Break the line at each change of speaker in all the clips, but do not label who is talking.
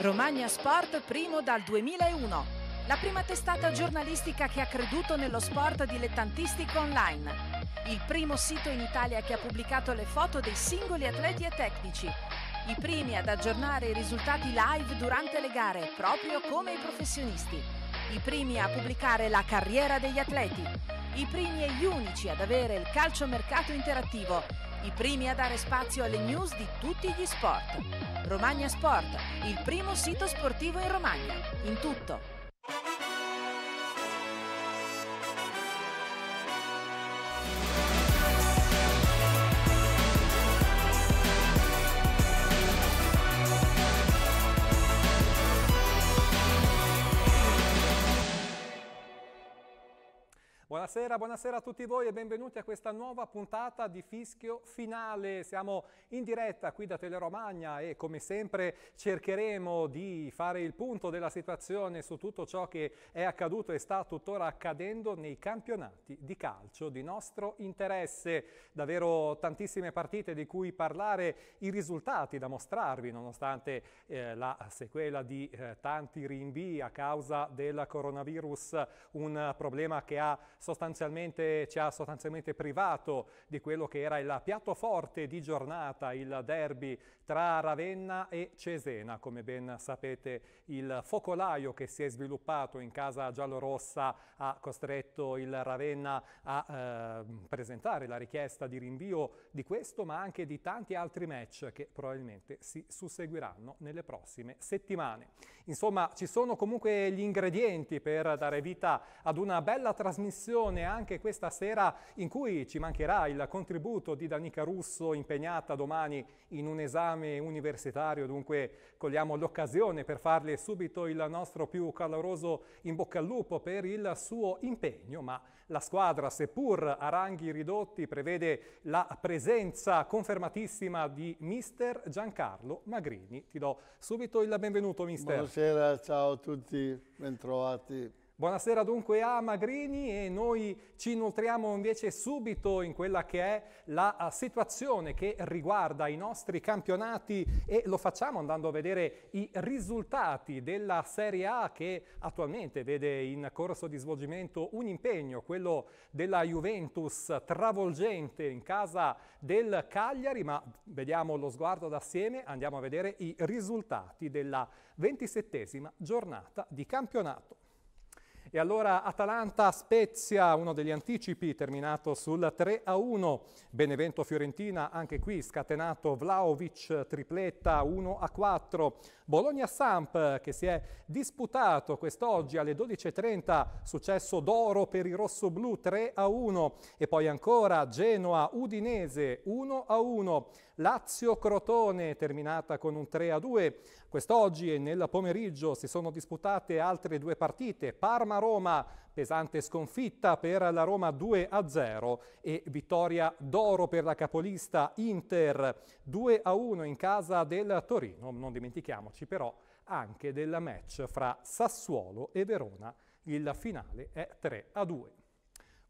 Romagna Sport primo dal 2001. La prima testata giornalistica che ha creduto nello sport dilettantistico online. Il primo sito in Italia che ha pubblicato le foto dei singoli atleti e tecnici. I primi ad aggiornare i risultati live durante le gare, proprio come i professionisti. I primi a pubblicare la carriera degli atleti. I primi e gli unici ad avere il calciomercato interattivo i primi a dare spazio alle news di tutti gli sport. Romagna Sport, il primo sito sportivo in Romagna, in tutto.
Buonasera, buonasera, a tutti voi e benvenuti a questa nuova puntata di Fischio Finale. Siamo in diretta qui da Teleromagna e come sempre cercheremo di fare il punto della situazione su tutto ciò che è accaduto e sta tuttora accadendo nei campionati di calcio di nostro interesse. Davvero tantissime partite di cui parlare, i risultati da mostrarvi nonostante eh, la sequela di eh, tanti rinvii a causa del coronavirus, un problema che ha sostanzialmente sostanzialmente, ci ha sostanzialmente privato di quello che era il piatto forte di giornata, il derby tra Ravenna e Cesena. Come ben sapete il focolaio che si è sviluppato in casa giallorossa ha costretto il Ravenna a eh, presentare la richiesta di rinvio di questo ma anche di tanti altri match che probabilmente si susseguiranno nelle prossime settimane. Insomma ci sono comunque gli ingredienti per dare vita ad una bella trasmissione anche questa sera in cui ci mancherà il contributo di Danica Russo impegnata domani in un esame esame universitario, dunque cogliamo l'occasione per farle subito il nostro più caloroso in bocca al lupo per il suo impegno, ma la squadra, seppur a ranghi ridotti, prevede la presenza confermatissima di mister Giancarlo Magrini. Ti do subito il benvenuto, mister.
Buonasera, ciao a tutti, bentrovati. Buonasera dunque a Magrini e noi
ci nutriamo invece subito in quella che è la eh, situazione che riguarda i nostri campionati e lo facciamo andando a vedere i risultati della Serie A che attualmente vede in corso di svolgimento un impegno, quello della Juventus travolgente in casa del Cagliari, ma vediamo lo sguardo d'assieme, andiamo a vedere i risultati della ventisettesima giornata di campionato. E allora Atalanta-Spezia, uno degli anticipi, terminato sul 3-1. a Benevento-Fiorentina, anche qui scatenato Vlaovic, tripletta 1-4. a Bologna-Samp che si è disputato quest'oggi alle 12.30, successo d'oro per i rossoblù 3 a 1 e poi ancora Genoa-Udinese 1 a 1, Lazio-Crotone terminata con un 3 a 2. Quest'oggi e nel pomeriggio si sono disputate altre due partite, Parma-Roma pesante sconfitta per la Roma 2-0 a e vittoria d'oro per la capolista Inter 2-1 a in casa del Torino. Non dimentichiamoci però anche del match fra Sassuolo e Verona. Il finale è 3-2. a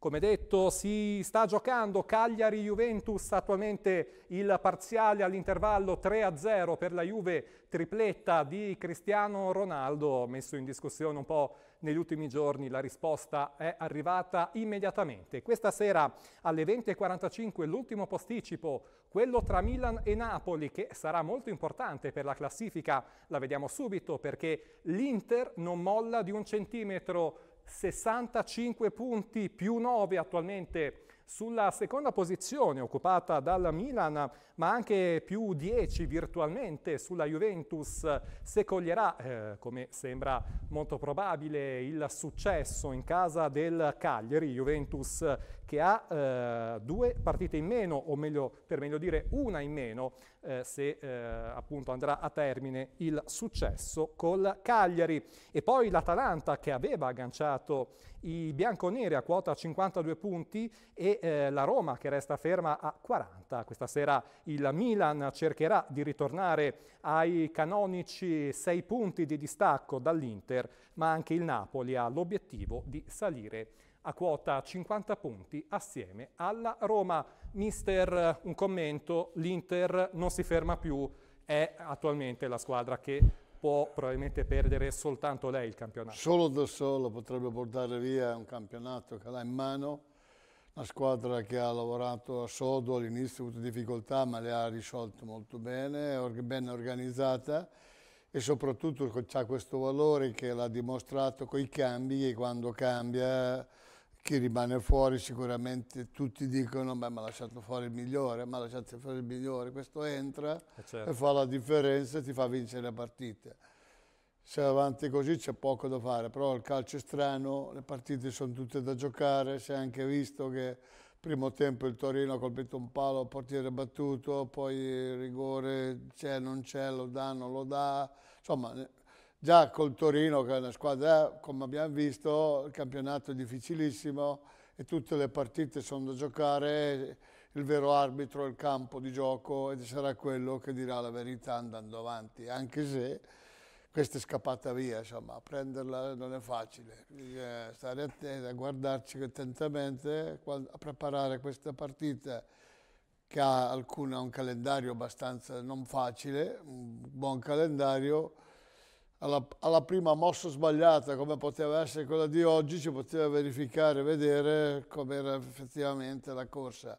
come detto, si sta giocando Cagliari-Juventus, attualmente il parziale all'intervallo 3-0 per la Juve, tripletta di Cristiano Ronaldo, messo in discussione un po' negli ultimi giorni, la risposta è arrivata immediatamente. Questa sera alle 20.45 l'ultimo posticipo, quello tra Milan e Napoli, che sarà molto importante per la classifica, la vediamo subito perché l'Inter non molla di un centimetro 65 punti più 9 attualmente sulla seconda posizione occupata dalla Milan, ma anche più 10 virtualmente sulla Juventus, se coglierà, eh, come sembra molto probabile, il successo in casa del Cagliari, Juventus che ha eh, due partite in meno, o meglio, per meglio dire una in meno, eh, se eh, appunto andrà a termine il successo col Cagliari. E poi l'Atalanta che aveva agganciato i bianconeri a quota 52 punti e eh, la Roma che resta ferma a 40. Questa sera il Milan cercherà di ritornare ai canonici 6 punti di distacco dall'Inter, ma anche il Napoli ha l'obiettivo di salire a quota 50 punti assieme alla Roma. Mister, un commento, l'Inter non si ferma più, è attualmente la squadra che può probabilmente perdere soltanto lei il campionato.
Solo da solo potrebbe portare via un campionato che l'ha in mano, una squadra che ha lavorato a sodo, all'inizio ha avuto difficoltà ma le ha risolte molto bene, è ben organizzata e soprattutto ha questo valore che l'ha dimostrato con i cambi che quando cambia chi rimane fuori sicuramente tutti dicono beh, ma ha lasciato fuori il migliore, ma ha lasciato fuori il migliore, questo entra eh, certo. e fa la differenza e ti fa vincere le partite. Se avanti così c'è poco da fare, però il calcio è strano, le partite sono tutte da giocare, si è anche visto che primo tempo il Torino ha colpito un palo, portiere battuto, poi il rigore c'è, non c'è, lo dà, non lo dà, insomma Già col Torino, che è una squadra, come abbiamo visto, il campionato è difficilissimo e tutte le partite sono da giocare, il vero arbitro è il campo di gioco ed sarà quello che dirà la verità andando avanti, anche se questa è scappata via, insomma, prenderla non è facile. Bisogna stare attenti a guardarci attentamente, a preparare questa partita che ha alcune, un calendario abbastanza non facile, un buon calendario, alla, alla, prima mossa sbagliata, come poteva essere quella di oggi, si poteva verificare, vedere com'era effettivamente la corsa.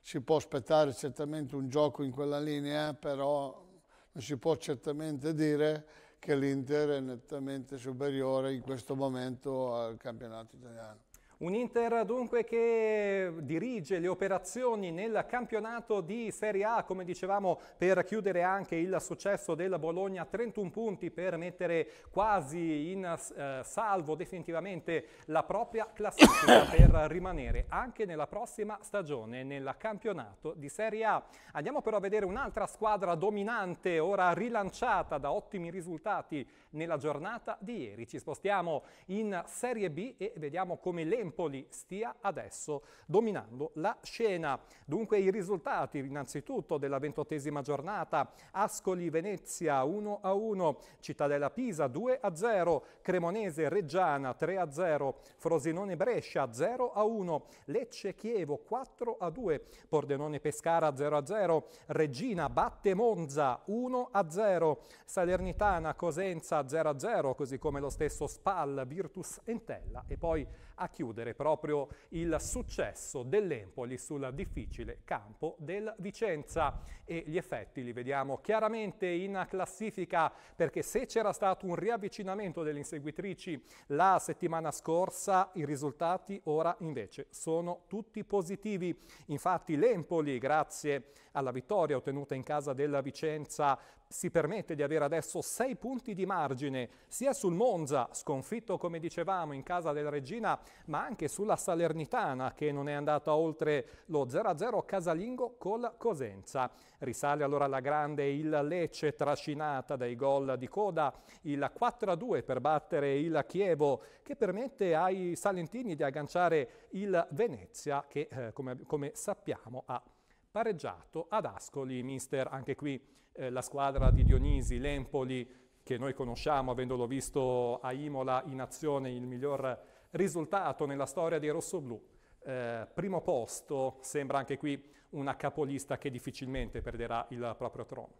Si può aspettare certamente un gioco in quella linea, però non si può certamente dire che l'Inter è nettamente superiore in questo momento al campionato italiano. Un Inter dunque che
dirige le operazioni nel campionato di Serie A, come dicevamo, per chiudere anche il successo del Bologna, 31 punti per mettere quasi in eh, salvo definitivamente la propria classifica per rimanere anche nella prossima stagione nel campionato di Serie A. Andiamo però a vedere un'altra squadra dominante, ora rilanciata da ottimi risultati nella giornata di ieri. Ci spostiamo in Serie B e vediamo come l'Empoli stia adesso dominando la scena. Dunque i risultati innanzitutto della ventottesima giornata Ascoli-Venezia 1-1, Cittadella-Pisa 2-0, Cremonese-Reggiana 3-0, Frosinone-Brescia 0-1, Lecce-Chievo 4-2, Pordenone-Pescara 0-0, Regina batte Monza 1-0, Salernitana-Cosenza 0-0, così come lo stesso Spal, Virtus Entella e poi a chiudere proprio il successo dell'Empoli sul difficile campo del Vicenza e gli effetti li vediamo chiaramente in classifica perché se c'era stato un riavvicinamento delle inseguitrici la settimana scorsa i risultati ora invece sono tutti positivi. Infatti l'Empoli grazie alla vittoria ottenuta in casa della Vicenza si permette di avere adesso sei punti di margine sia sul Monza, sconfitto come dicevamo in casa della Regina ma anche sulla Salernitana che non è andata oltre lo 0-0 casalingo col Cosenza. Risale allora la grande il Lecce trascinata dai gol di coda, il 4-2 per battere il Chievo che permette ai salentini di agganciare il Venezia che eh, come, come sappiamo ha pareggiato ad Ascoli, mister, anche qui eh, la squadra di Dionisi, l'Empoli, che noi conosciamo avendolo visto a Imola in azione il miglior risultato nella storia dei rossoblù. Eh, primo posto, sembra anche qui una capolista che difficilmente perderà il proprio trono.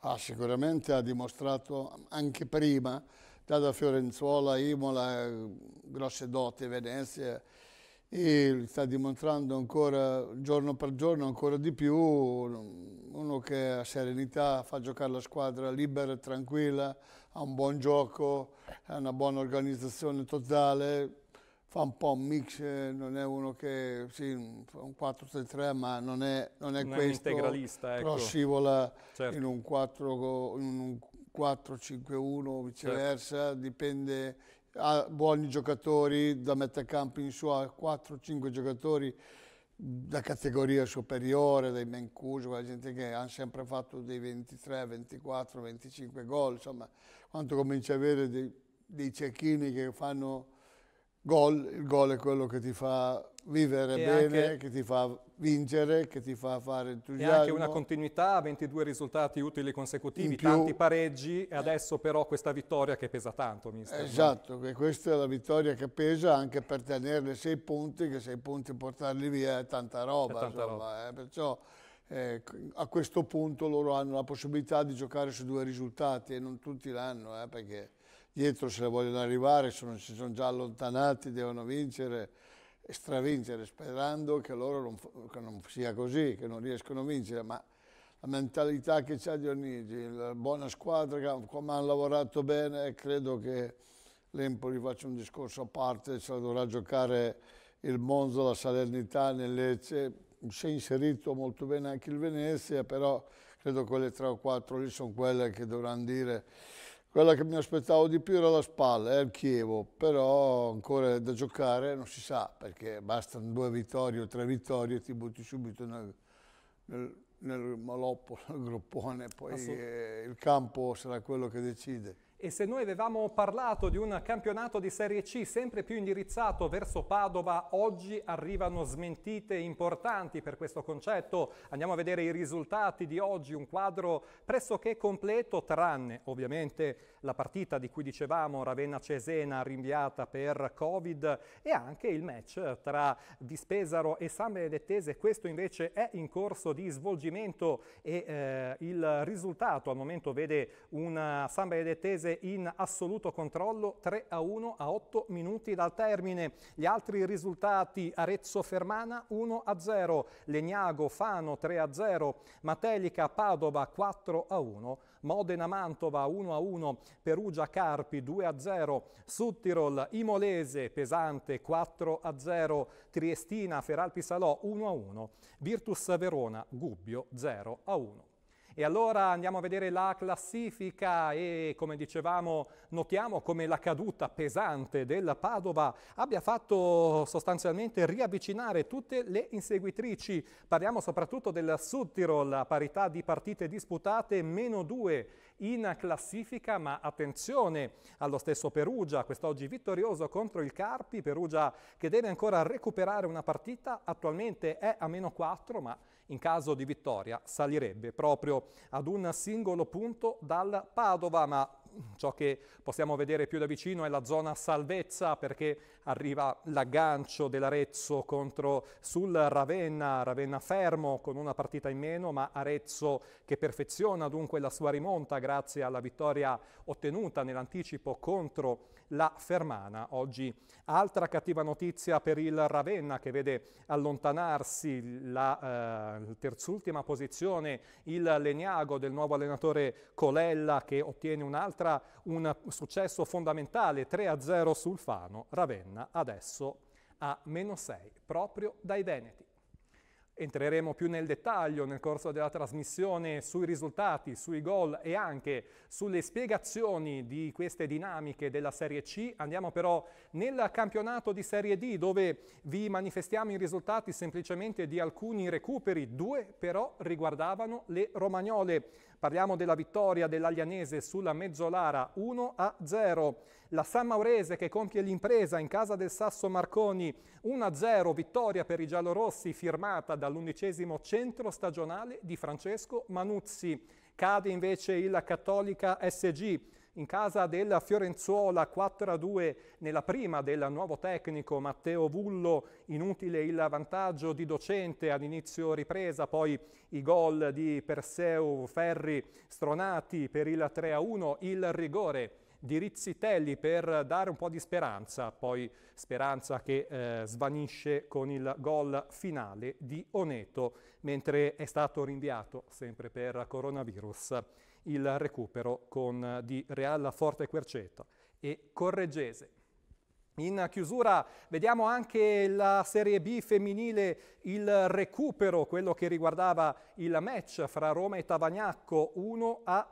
Ah, sicuramente ha dimostrato anche prima, da Fiorenzuola, Imola, eh, grosse doti, Venezia, e sta dimostrando ancora giorno per giorno ancora di più uno che ha serenità, fa giocare la squadra libera e tranquilla, ha un buon gioco, ha una buona organizzazione totale, fa un po' un mix, non è uno che sì, fa un 4-3-3 ma non è, non è non questo, è integralista, ecco. però scivola certo. in un 4-5-1 o viceversa, certo. dipende ha buoni giocatori da metà campo in su, ha 4-5 giocatori da categoria superiore, dai Mancuso, quella gente che ha sempre fatto dei 23, 24, 25 gol, insomma, quando cominci a avere dei, dei cecchini che fanno gol, il gol è quello che ti fa vivere e bene, anche... che ti fa vincere, che ti fa fare entusiasmo. E anche una
continuità, 22 risultati utili consecutivi, tanti pareggi e adesso però questa vittoria che pesa tanto, mister. Esatto,
che questa è la vittoria che pesa anche per tenerle 6 punti, che 6 punti portarli via è tanta roba, è tanta insomma, roba. Eh, perciò eh, a questo punto loro hanno la possibilità di giocare su due risultati e non tutti l'hanno, eh, perché dietro se la vogliono arrivare, sono, si sono già allontanati, devono vincere e stravincere, sperando che loro non, che non sia così, che non riescono a vincere, ma la mentalità che c'ha Dionigi, la buona squadra, come hanno lavorato bene, credo che l'Empoli faccia un discorso a parte, se la dovrà giocare il Monza, la Salernità, Lecce, si è inserito molto bene anche il Venezia, però credo quelle tre o quattro lì sono quelle che dovranno dire quella che mi aspettavo di più era la spalla, è eh, il Chievo, però ancora da giocare non si sa, perché bastano due vittorie o tre vittorie e ti butti subito nel, nel, nel maloppo, nel groppone, poi eh, il campo sarà quello che decide. E se noi avevamo parlato di un campionato
di Serie C sempre più indirizzato verso Padova, oggi arrivano smentite importanti per questo concetto. Andiamo a vedere i risultati di oggi, un quadro pressoché completo, tranne ovviamente la partita di cui dicevamo Ravenna-Cesena rinviata per Covid e anche il match tra Vispesaro e San Benedettese. Questo invece è in corso di svolgimento e eh, il risultato al momento vede una San Benedettese Udinese in assoluto controllo 3 a 1 a 8 minuti dal termine. Gli altri risultati Arezzo Fermana 1 a 0, Legnago Fano 3 a 0, Matelica Padova 4 a 1, Modena Mantova 1 a 1, Perugia Carpi 2 a 0, Suttirol Imolese Pesante 4 a 0, Triestina Feralpi Salò 1 a 1, Virtus Verona Gubbio 0 a 1. E allora andiamo a vedere la classifica e come dicevamo notiamo come la caduta pesante del Padova abbia fatto sostanzialmente riavvicinare tutte le inseguitrici. Parliamo soprattutto del Sud Tirol, a parità di partite disputate, meno due in classifica, ma attenzione allo stesso Perugia, quest'oggi vittorioso contro il Carpi, Perugia che deve ancora recuperare una partita, attualmente è a meno 4, ma in caso di vittoria salirebbe proprio ad un singolo punto dal Padova, ma ciò che possiamo vedere più da vicino è la zona salvezza perché arriva l'aggancio dell'Arezzo contro sul Ravenna, Ravenna fermo con una partita in meno ma Arezzo che perfeziona dunque la sua rimonta grazie alla vittoria ottenuta nell'anticipo contro la Fermana. Oggi altra cattiva notizia per il Ravenna che vede allontanarsi la eh, terzultima posizione il Legnago del nuovo allenatore Colella che ottiene un'altra, un successo fondamentale 3-0 sul Fano. Ravenna adesso a meno 6 proprio dai Veneti. Entreremo più nel dettaglio nel corso della trasmissione sui risultati, sui gol e anche sulle spiegazioni di queste dinamiche della Serie C. Andiamo però nel campionato di Serie D dove vi manifestiamo i risultati semplicemente di alcuni recuperi, due però riguardavano le romagnole. Parliamo della vittoria dell'Aglianese sulla Mezzolara 1 a 0. La San Maurese che compie l'impresa in casa del Sasso Marconi 1 a 0, vittoria per i giallorossi firmata dall'undicesimo centro stagionale di Francesco Manuzzi. Cade invece il Cattolica SG in casa della Fiorenzuola 4 a 2 nella prima del nuovo tecnico Matteo Vullo, inutile il vantaggio di docente ad inizio ripresa, poi i gol di Perseu Ferri stronati per il 3 a 1, il rigore di Rizzitelli per dare un po' di speranza, poi speranza che eh, svanisce con il gol finale di Oneto, mentre è stato rinviato sempre per coronavirus il recupero con, di Real Forte Querceto e Correggese. In chiusura vediamo anche la Serie B femminile, il recupero, quello che riguardava il match fra Roma e Tavagnacco 1-0 a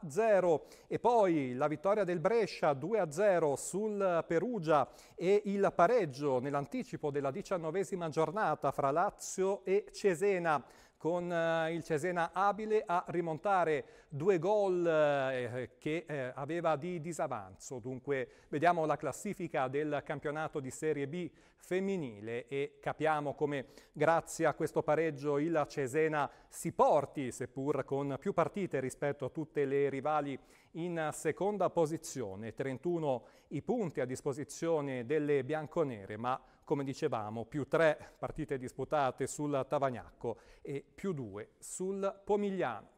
e poi la vittoria del Brescia 2-0 a sul Perugia e il pareggio nell'anticipo della diciannovesima giornata fra Lazio e Cesena con eh, il Cesena abile a rimontare due gol eh, eh, che eh, aveva di disavanzo. Dunque vediamo la classifica del campionato di Serie B femminile e capiamo come grazie a questo pareggio il Cesena si porti, seppur con più partite rispetto a tutte le rivali in seconda posizione, 31 i punti a disposizione delle bianconere, ma come dicevamo, più tre partite disputate sul Tavagnacco e più due sul Pomigliano.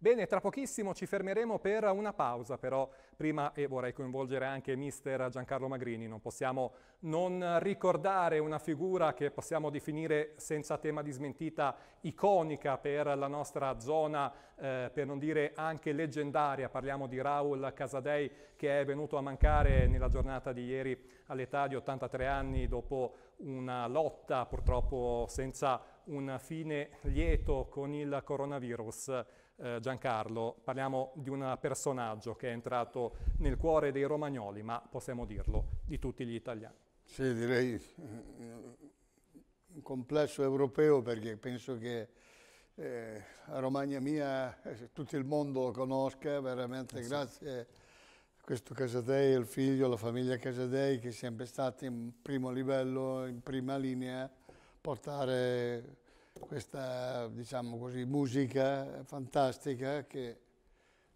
Bene, tra pochissimo ci fermeremo per una pausa, però prima e vorrei coinvolgere anche mister Giancarlo Magrini, non possiamo non ricordare una figura che possiamo definire senza tema di smentita iconica per la nostra zona, eh, per non dire anche leggendaria, parliamo di Raul Casadei che è venuto a mancare nella giornata di ieri all'età di 83 anni dopo una lotta purtroppo senza un fine lieto con il coronavirus eh, Giancarlo, parliamo di un personaggio che è entrato nel cuore dei romagnoli, ma possiamo dirlo, di
tutti gli italiani. Sì, direi eh, un complesso europeo perché penso che eh, a Romagna mia eh, tutto il mondo lo conosca, veramente esatto. grazie a questo Casadei, al figlio, alla famiglia Casadei che è sempre stato in primo livello, in prima linea, portare questa diciamo così, musica fantastica che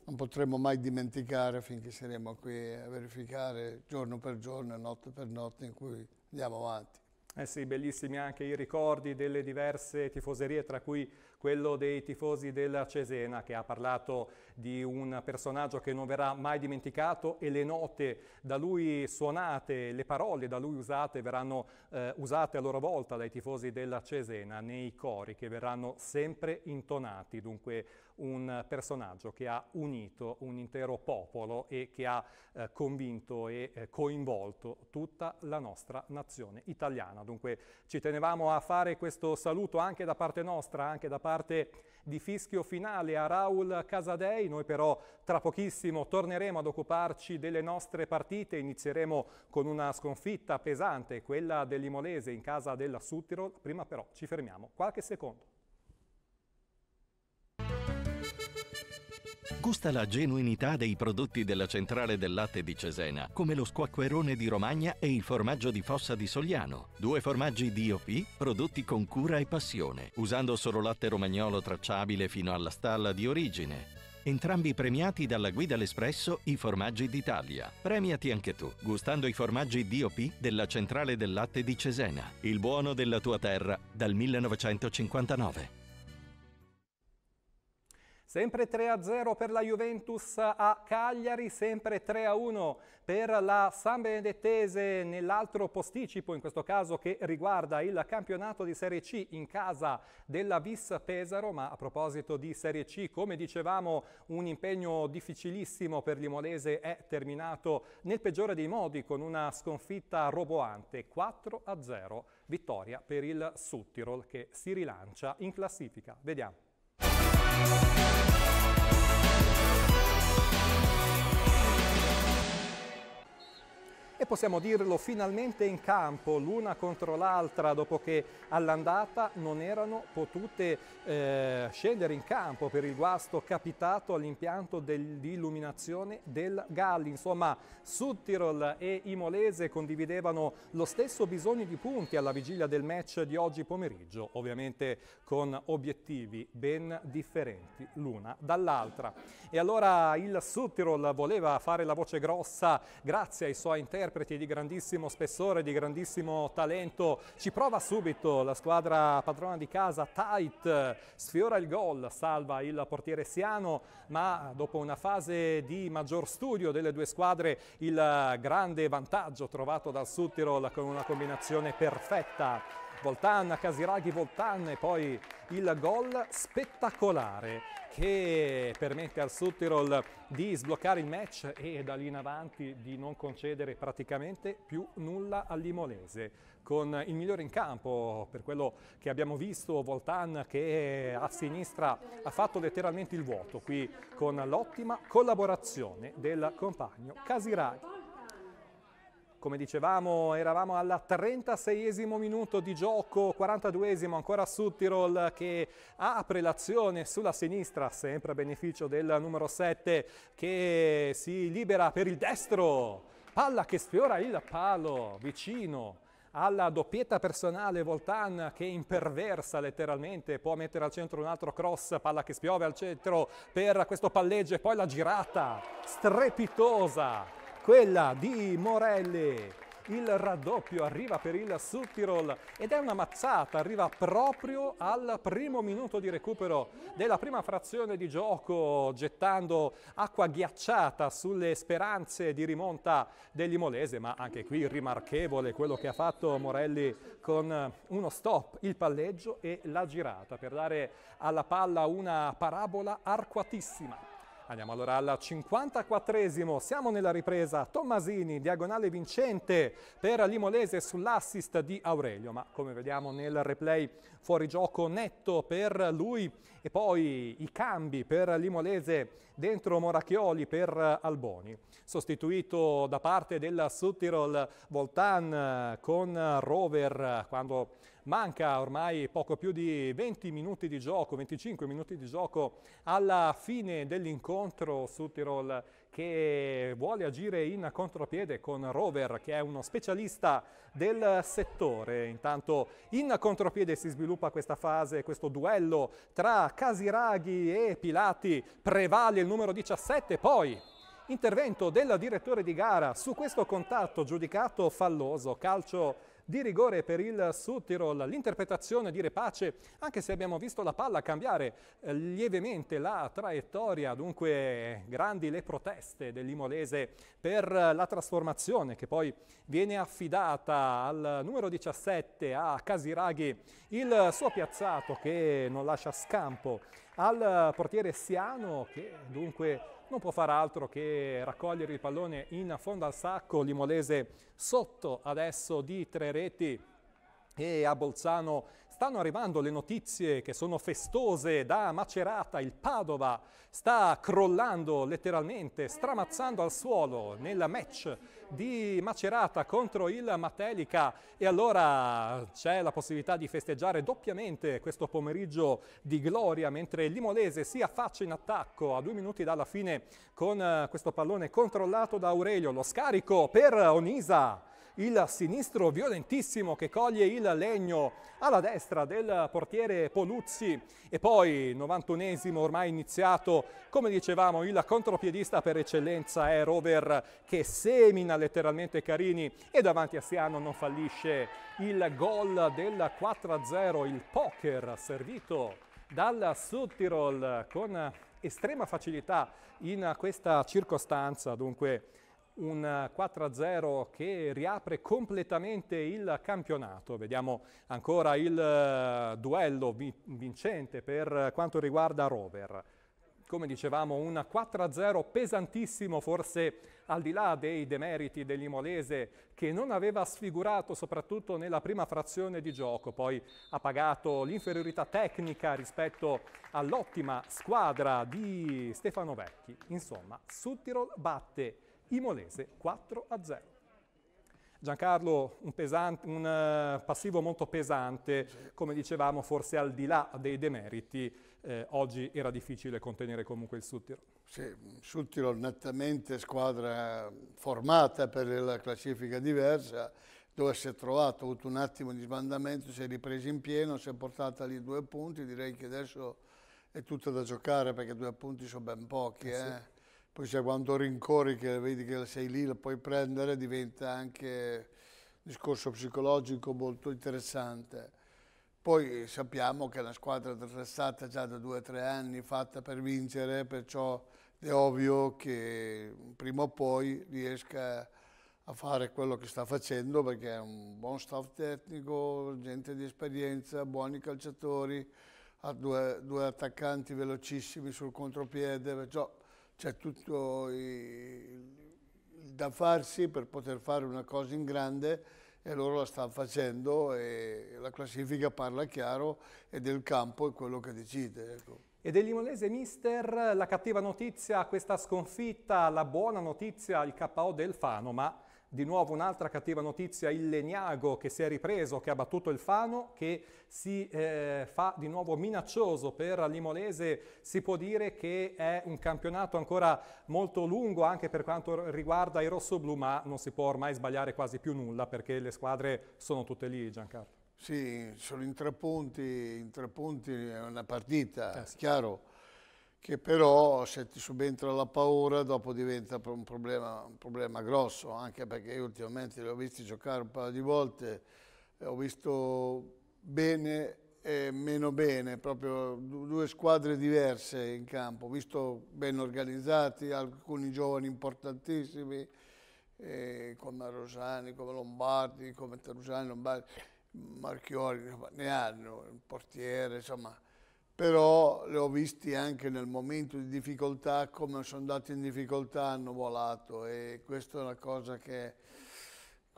non potremo mai dimenticare finché saremo qui a verificare giorno per giorno, e notte per notte in cui
andiamo avanti. Eh sì, bellissimi anche i ricordi delle diverse tifoserie, tra cui quello dei tifosi della Cesena che ha parlato di un personaggio che non verrà mai dimenticato e le note da lui suonate, le parole da lui usate verranno eh, usate a loro volta dai tifosi della Cesena nei cori che verranno sempre intonati, dunque un personaggio che ha unito un intero popolo e che ha eh, convinto e eh, coinvolto tutta la nostra nazione italiana. Dunque ci tenevamo a fare questo saluto anche da parte nostra, anche da parte di Fischio Finale a Raul Casadei europei, noi però tra pochissimo torneremo ad occuparci delle nostre partite, inizieremo con una sconfitta pesante, quella dell'Imolese in casa della Suttirol, prima però ci fermiamo qualche secondo. Gusta la genuinità dei prodotti della centrale del latte di Cesena, come lo squacquerone di Romagna e il formaggio di Fossa di Sogliano. Due formaggi DOP prodotti con cura e passione, usando solo latte romagnolo tracciabile fino alla stalla di origine entrambi premiati dalla Guida L'Espresso I Formaggi d'Italia. Premiati anche tu, gustando i formaggi DOP della Centrale del Latte di Cesena, il buono della tua terra dal 1959. Sempre 3-0 per la Juventus a Cagliari, sempre 3-1 per la San Benedettese nell'altro posticipo, in questo caso che riguarda il campionato di Serie C in casa della Vis Pesaro, ma a proposito di Serie C, come dicevamo, un impegno difficilissimo per l'Imolese è terminato nel peggiore dei modi con una sconfitta roboante, 4-0, vittoria per il Sudtirol che si rilancia in classifica. Vediamo. e possiamo dirlo finalmente in campo l'una contro l'altra dopo che all'andata non erano potute eh, scendere in campo per il guasto capitato all'impianto di illuminazione del Galli. Insomma Sudtirol e Imolese condividevano lo stesso bisogno di punti alla vigilia del match di oggi pomeriggio, ovviamente con obiettivi ben differenti l'una dall'altra. E allora il Sudtirol voleva fare la voce grossa grazie ai suoi interpreti interpreti di grandissimo spessore, di grandissimo talento. Ci prova subito la squadra padrona di casa, Tight, sfiora il gol, salva il portiere Siano, ma dopo una fase di maggior studio delle due squadre, il grande vantaggio trovato dal Sud Tirol con una combinazione perfetta Voltan, Casiraghi, Voltan e poi il gol spettacolare che permette al Suttirol di sbloccare il match e da lì in avanti di non concedere praticamente più nulla all'Imolese. Con il migliore in campo, per quello che abbiamo visto, Voltan che a sinistra ha fatto letteralmente il vuoto qui con l'ottima collaborazione del compagno Casiraghi. Come dicevamo, eravamo al 36esimo minuto di gioco, 42esimo ancora Tirol che apre l'azione sulla sinistra, sempre a beneficio del numero 7 che si libera per il destro. Palla che sfiora il palo, vicino alla doppietta personale Voltan che imperversa letteralmente, può mettere al centro un altro cross, palla che spiove al centro per questo palleggio e poi la girata strepitosa quella di Morelli. Il raddoppio arriva per il Suttirol ed è una mazzata, arriva proprio al primo minuto di recupero della prima frazione di gioco, gettando acqua ghiacciata sulle speranze di rimonta dell'Imolese, ma anche qui rimarchevole quello che ha fatto Morelli con uno stop, il palleggio e la girata per dare alla palla una parabola arcuatissima. Andiamo allora al 54esimo, siamo nella ripresa, Tommasini, diagonale vincente per Limolese sull'assist di Aurelio, ma come vediamo nel replay fuorigioco netto per lui e poi i cambi per Limolese dentro Moracchioli per Alboni. Sostituito da parte del Suttirol Voltan eh, con Rover eh, quando manca ormai poco più di 20 minuti di gioco, 25 minuti di gioco alla fine dell'incontro Suttirol che vuole agire in contropiede con Rover, che è uno specialista del settore. Intanto in contropiede si sviluppa questa fase, questo duello tra Casiraghi e Pilati, prevale il numero 17, poi intervento del direttore di gara su questo contatto giudicato falloso, calcio di rigore per il Sud Tirol, l'interpretazione di Repace, anche se abbiamo visto la palla cambiare eh, lievemente la traiettoria, dunque grandi le proteste dell'Imolese per eh, la trasformazione che poi viene affidata al numero 17 a Casiraghi, il suo piazzato che non lascia scampo al eh, portiere Siano che dunque non può fare altro che raccogliere il pallone in fondo al sacco, Limolese sotto adesso di tre reti e a Bolzano Stanno arrivando le notizie che sono festose da Macerata, il Padova sta crollando letteralmente, stramazzando al suolo nel match di Macerata contro il Matelica e allora c'è la possibilità di festeggiare doppiamente questo pomeriggio di gloria mentre Limolese si affaccia in attacco a due minuti dalla fine con eh, questo pallone controllato da Aurelio, lo scarico per Onisa il sinistro violentissimo che coglie il legno alla destra del portiere Poluzzi e poi 91esimo ormai iniziato, come dicevamo, il contropiedista per eccellenza è Rover che semina letteralmente Carini e davanti a Siano non fallisce il gol del 4-0, il poker servito dalla Sud-Tirol con estrema facilità in questa circostanza, dunque un 4-0 che riapre completamente il campionato. Vediamo ancora il eh, duello vincente per quanto riguarda Rover. Come dicevamo, un 4-0 pesantissimo, forse al di là dei demeriti dell'Imolese, che non aveva sfigurato soprattutto nella prima frazione di gioco. Poi ha pagato l'inferiorità tecnica rispetto all'ottima squadra di Stefano Vecchi. Insomma, Suttirol batte Imolese 4 a 0. Giancarlo, un, pesante, un eh, passivo molto pesante, come dicevamo, forse al di là dei demeriti, eh, oggi era difficile contenere comunque il Suttiro. Sì,
Suttiro nettamente squadra formata per la classifica diversa, dove si è trovato, ha avuto un attimo di sbandamento, si è ripreso in pieno, si è portata lì due punti, direi che adesso è tutto da giocare perché due punti sono ben pochi. Eh sì. Eh. Poi sai, quando rincori che vedi che sei lì, la puoi prendere, diventa anche un discorso psicologico molto interessante. Poi sappiamo che è una squadra è già da due o tre anni fatta per vincere, perciò è ovvio che prima o poi riesca a fare quello che sta facendo perché è un buon staff tecnico, gente di esperienza, buoni calciatori, ha due, due attaccanti velocissimi sul contropiede, perciò c'è tutto il, da farsi per poter fare una cosa in grande e loro la stanno facendo e la classifica parla chiaro ed è il campo è quello che decide. Ecco. E dell'Imonese mister, la cattiva notizia questa
sconfitta, la buona notizia il KO del Fano, ma di nuovo un'altra cattiva notizia, il Legnago che si è ripreso, che ha battuto il Fano, che si eh, fa di nuovo minaccioso per l'Imolese. Si può dire che è un campionato ancora molto lungo anche per quanto riguarda i rossoblu, ma non si può ormai sbagliare quasi più nulla perché le squadre sono tutte lì, Giancarlo.
Sì, sono in tre punti, in tre punti è una partita, eh sì. chiaro che però se ti subentra la paura dopo diventa un problema, un problema grosso, anche perché io ultimamente li ho visti giocare un paio di volte, eh, ho visto bene e meno bene, proprio due squadre diverse in campo, ho visto ben organizzati, alcuni giovani importantissimi, eh, come Rosani, come Lombardi, come Terusani, Lombardi, Marchiori, ne hanno, il portiere, insomma però le ho visti anche nel momento di difficoltà, come sono andati in difficoltà hanno volato e questa è una cosa che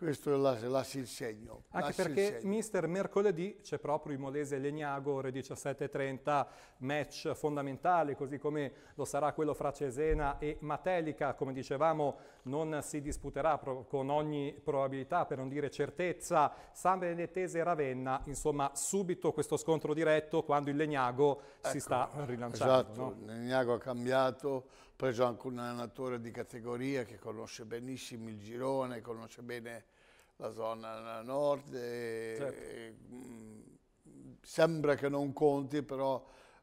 questo la, la segno. insegna. Anche perché Silsegno.
mister mercoledì c'è proprio il molese Legnago, ore 17.30, match fondamentale, così come lo sarà quello fra Cesena e Matelica. Come dicevamo non si disputerà con ogni probabilità, per non dire certezza, San Benedettese e Ravenna, insomma subito questo scontro diretto quando il Legnago ecco, si sta rilanciando. Esatto, no?
il Legnago ha cambiato, ha preso anche un allenatore di categoria che conosce benissimo il girone, conosce bene la zona nord, e, certo. e, mh, mm, sembra che non conti, però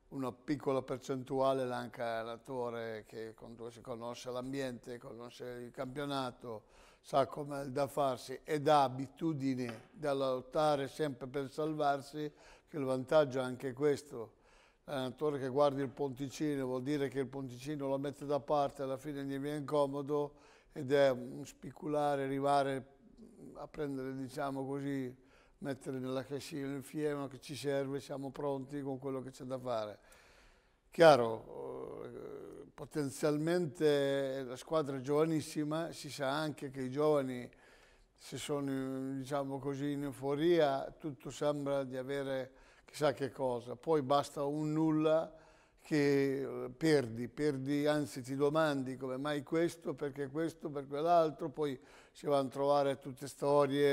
una piccola percentuale l'anca l'attore che conosce l'ambiente, conosce il campionato, sa come da farsi ed ha abitudini da lottare sempre per salvarsi, che il vantaggio è anche questo. L'allenatore che guarda il ponticino vuol dire che il ponticino lo mette da parte, alla fine gli viene comodo ed è un spiculare, arrivare a prendere, diciamo così, mettere nella cascina il fieno che ci serve, siamo pronti con quello che c'è da fare. Chiaro, eh, potenzialmente la squadra è giovanissima, si sa anche che i giovani se sono diciamo così, in euforia, tutto sembra di avere chissà che cosa, poi basta un nulla che eh, perdi, perdi, anzi ti domandi come mai questo, perché questo, per quell'altro, poi si vanno a trovare tutte storie,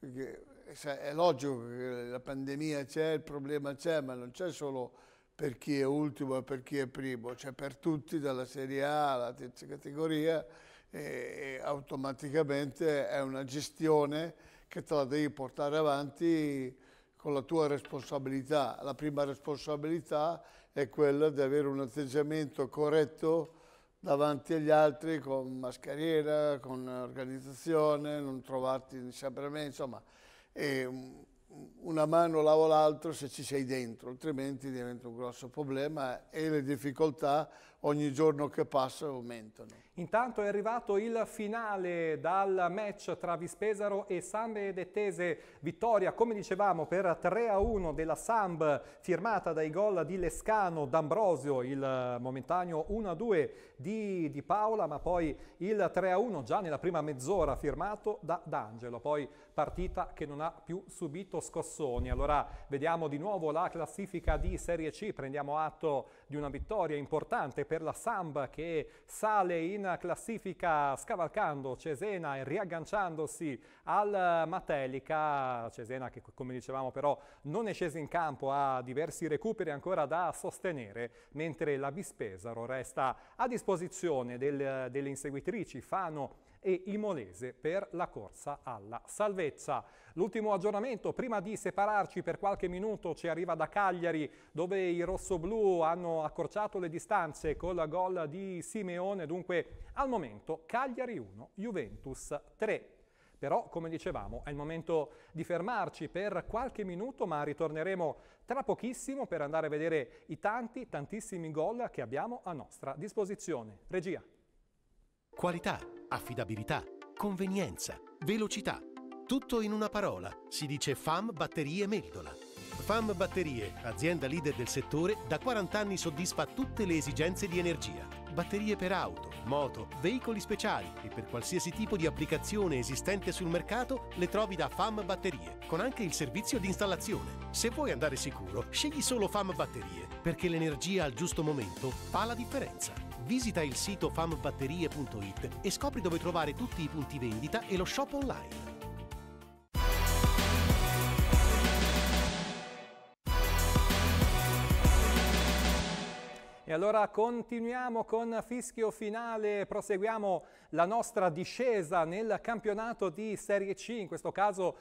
eh, che, eh, è logico che la pandemia c'è, il problema c'è, ma non c'è solo per chi è ultimo e per chi è primo, c'è per tutti, dalla Serie A alla terza categoria, e, e automaticamente è una gestione che te la devi portare avanti con la tua responsabilità. La prima responsabilità è quella di avere un atteggiamento corretto davanti agli altri con mascherina, con organizzazione, non trovarti sempre me, insomma, una mano lava l'altro se ci sei dentro, altrimenti diventa un grosso problema e le difficoltà ogni giorno che passa aumentano. Intanto è arrivato il finale dal match tra
Vispesaro e Sambedettese. Vittoria, come dicevamo, per 3-1 della Samb, firmata dai gol di Lescano, D'Ambrosio, il momentaneo 1-2 di, di, Paola, ma poi il 3-1 già nella prima mezz'ora firmato da D'Angelo. Poi partita che non ha più subito scossoni. Allora vediamo di nuovo la classifica di Serie C, prendiamo atto di una vittoria importante per la Samba che sale in classifica scavalcando Cesena e riagganciandosi al Matelica. Cesena che come dicevamo però non è scesa in campo, ha diversi recuperi ancora da sostenere, mentre la Bispesaro resta a disposizione del, delle inseguitrici Fano e Imolese per la corsa alla salvezza. L'ultimo aggiornamento, prima di separarci per qualche minuto, ci arriva da Cagliari, dove i rossoblù hanno accorciato le distanze con la gol di Simeone. Dunque, al momento, Cagliari 1, Juventus 3. Però, come dicevamo, è il momento di fermarci per qualche minuto, ma ritorneremo tra pochissimo per andare a vedere i tanti, tantissimi gol che abbiamo a nostra disposizione. Regia. Qualità, affidabilità, convenienza, velocità tutto in una parola, si dice FAM Batterie Meldola. FAM Batterie, azienda leader del settore, da 40 anni soddisfa tutte le esigenze di energia. Batterie per auto, moto, veicoli speciali e per qualsiasi tipo di applicazione esistente sul mercato le trovi da FAM Batterie, con anche il servizio di installazione. Se vuoi andare sicuro, scegli solo FAM Batterie, perché l'energia al giusto momento fa la differenza. Visita il sito fambatterie.it e scopri dove trovare tutti i punti vendita e lo shop online. E allora continuiamo con fischio finale, proseguiamo la nostra discesa nel campionato di Serie C, in questo caso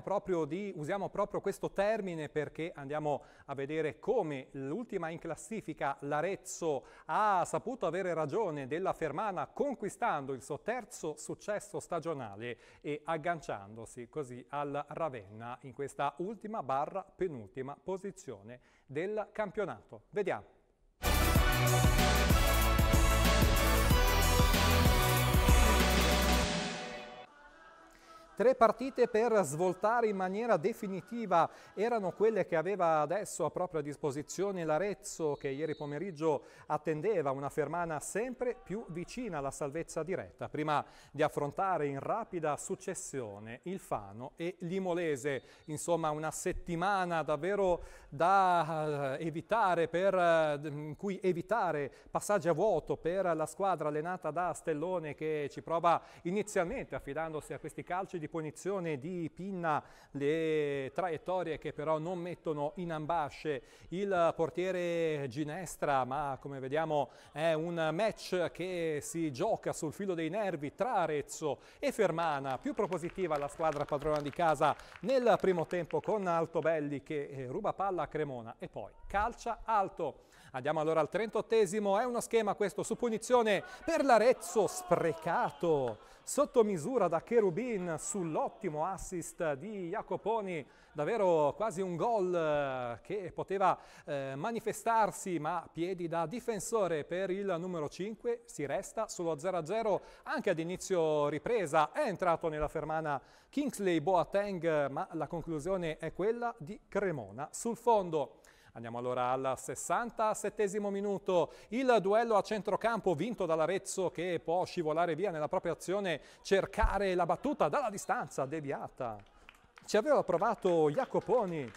proprio di, usiamo proprio questo termine perché andiamo a vedere come l'ultima in classifica, l'Arezzo, ha saputo avere ragione della Fermana conquistando il suo terzo successo stagionale e agganciandosi così al Ravenna in questa ultima barra penultima posizione del campionato. Vediamo. Bye. Tre partite per svoltare in maniera definitiva erano quelle che aveva adesso a propria disposizione l'Arezzo che ieri pomeriggio attendeva una fermana sempre più vicina alla salvezza diretta prima di affrontare in rapida successione il Fano e l'Imolese. Insomma una settimana davvero da eh, evitare per, eh, in cui evitare passaggi a vuoto per la squadra allenata da Stellone che ci prova inizialmente affidandosi a questi calci di di punizione di Pinna, le traiettorie che però non mettono in ambasce il portiere Ginestra, ma come vediamo è un match che si gioca sul filo dei nervi tra Arezzo e Fermana, più propositiva la squadra padrona di casa nel primo tempo con Altobelli che eh, ruba palla a Cremona e poi calcia alto. Andiamo allora al 38esimo, è uno schema questo su punizione per l'Arezzo sprecato sotto misura da Cherubin sull'ottimo assist di Jacoponi, davvero quasi un gol eh, che poteva eh, manifestarsi ma piedi da difensore per il numero 5, si resta sullo 0-0 anche ad inizio ripresa, è entrato nella fermana Kingsley Boateng ma la conclusione è quella di Cremona sul fondo. Andiamo allora al 67 minuto, il duello a centrocampo vinto dall'Arezzo che può scivolare via nella propria azione, cercare la battuta dalla distanza, deviata. Ci aveva provato Jacoponi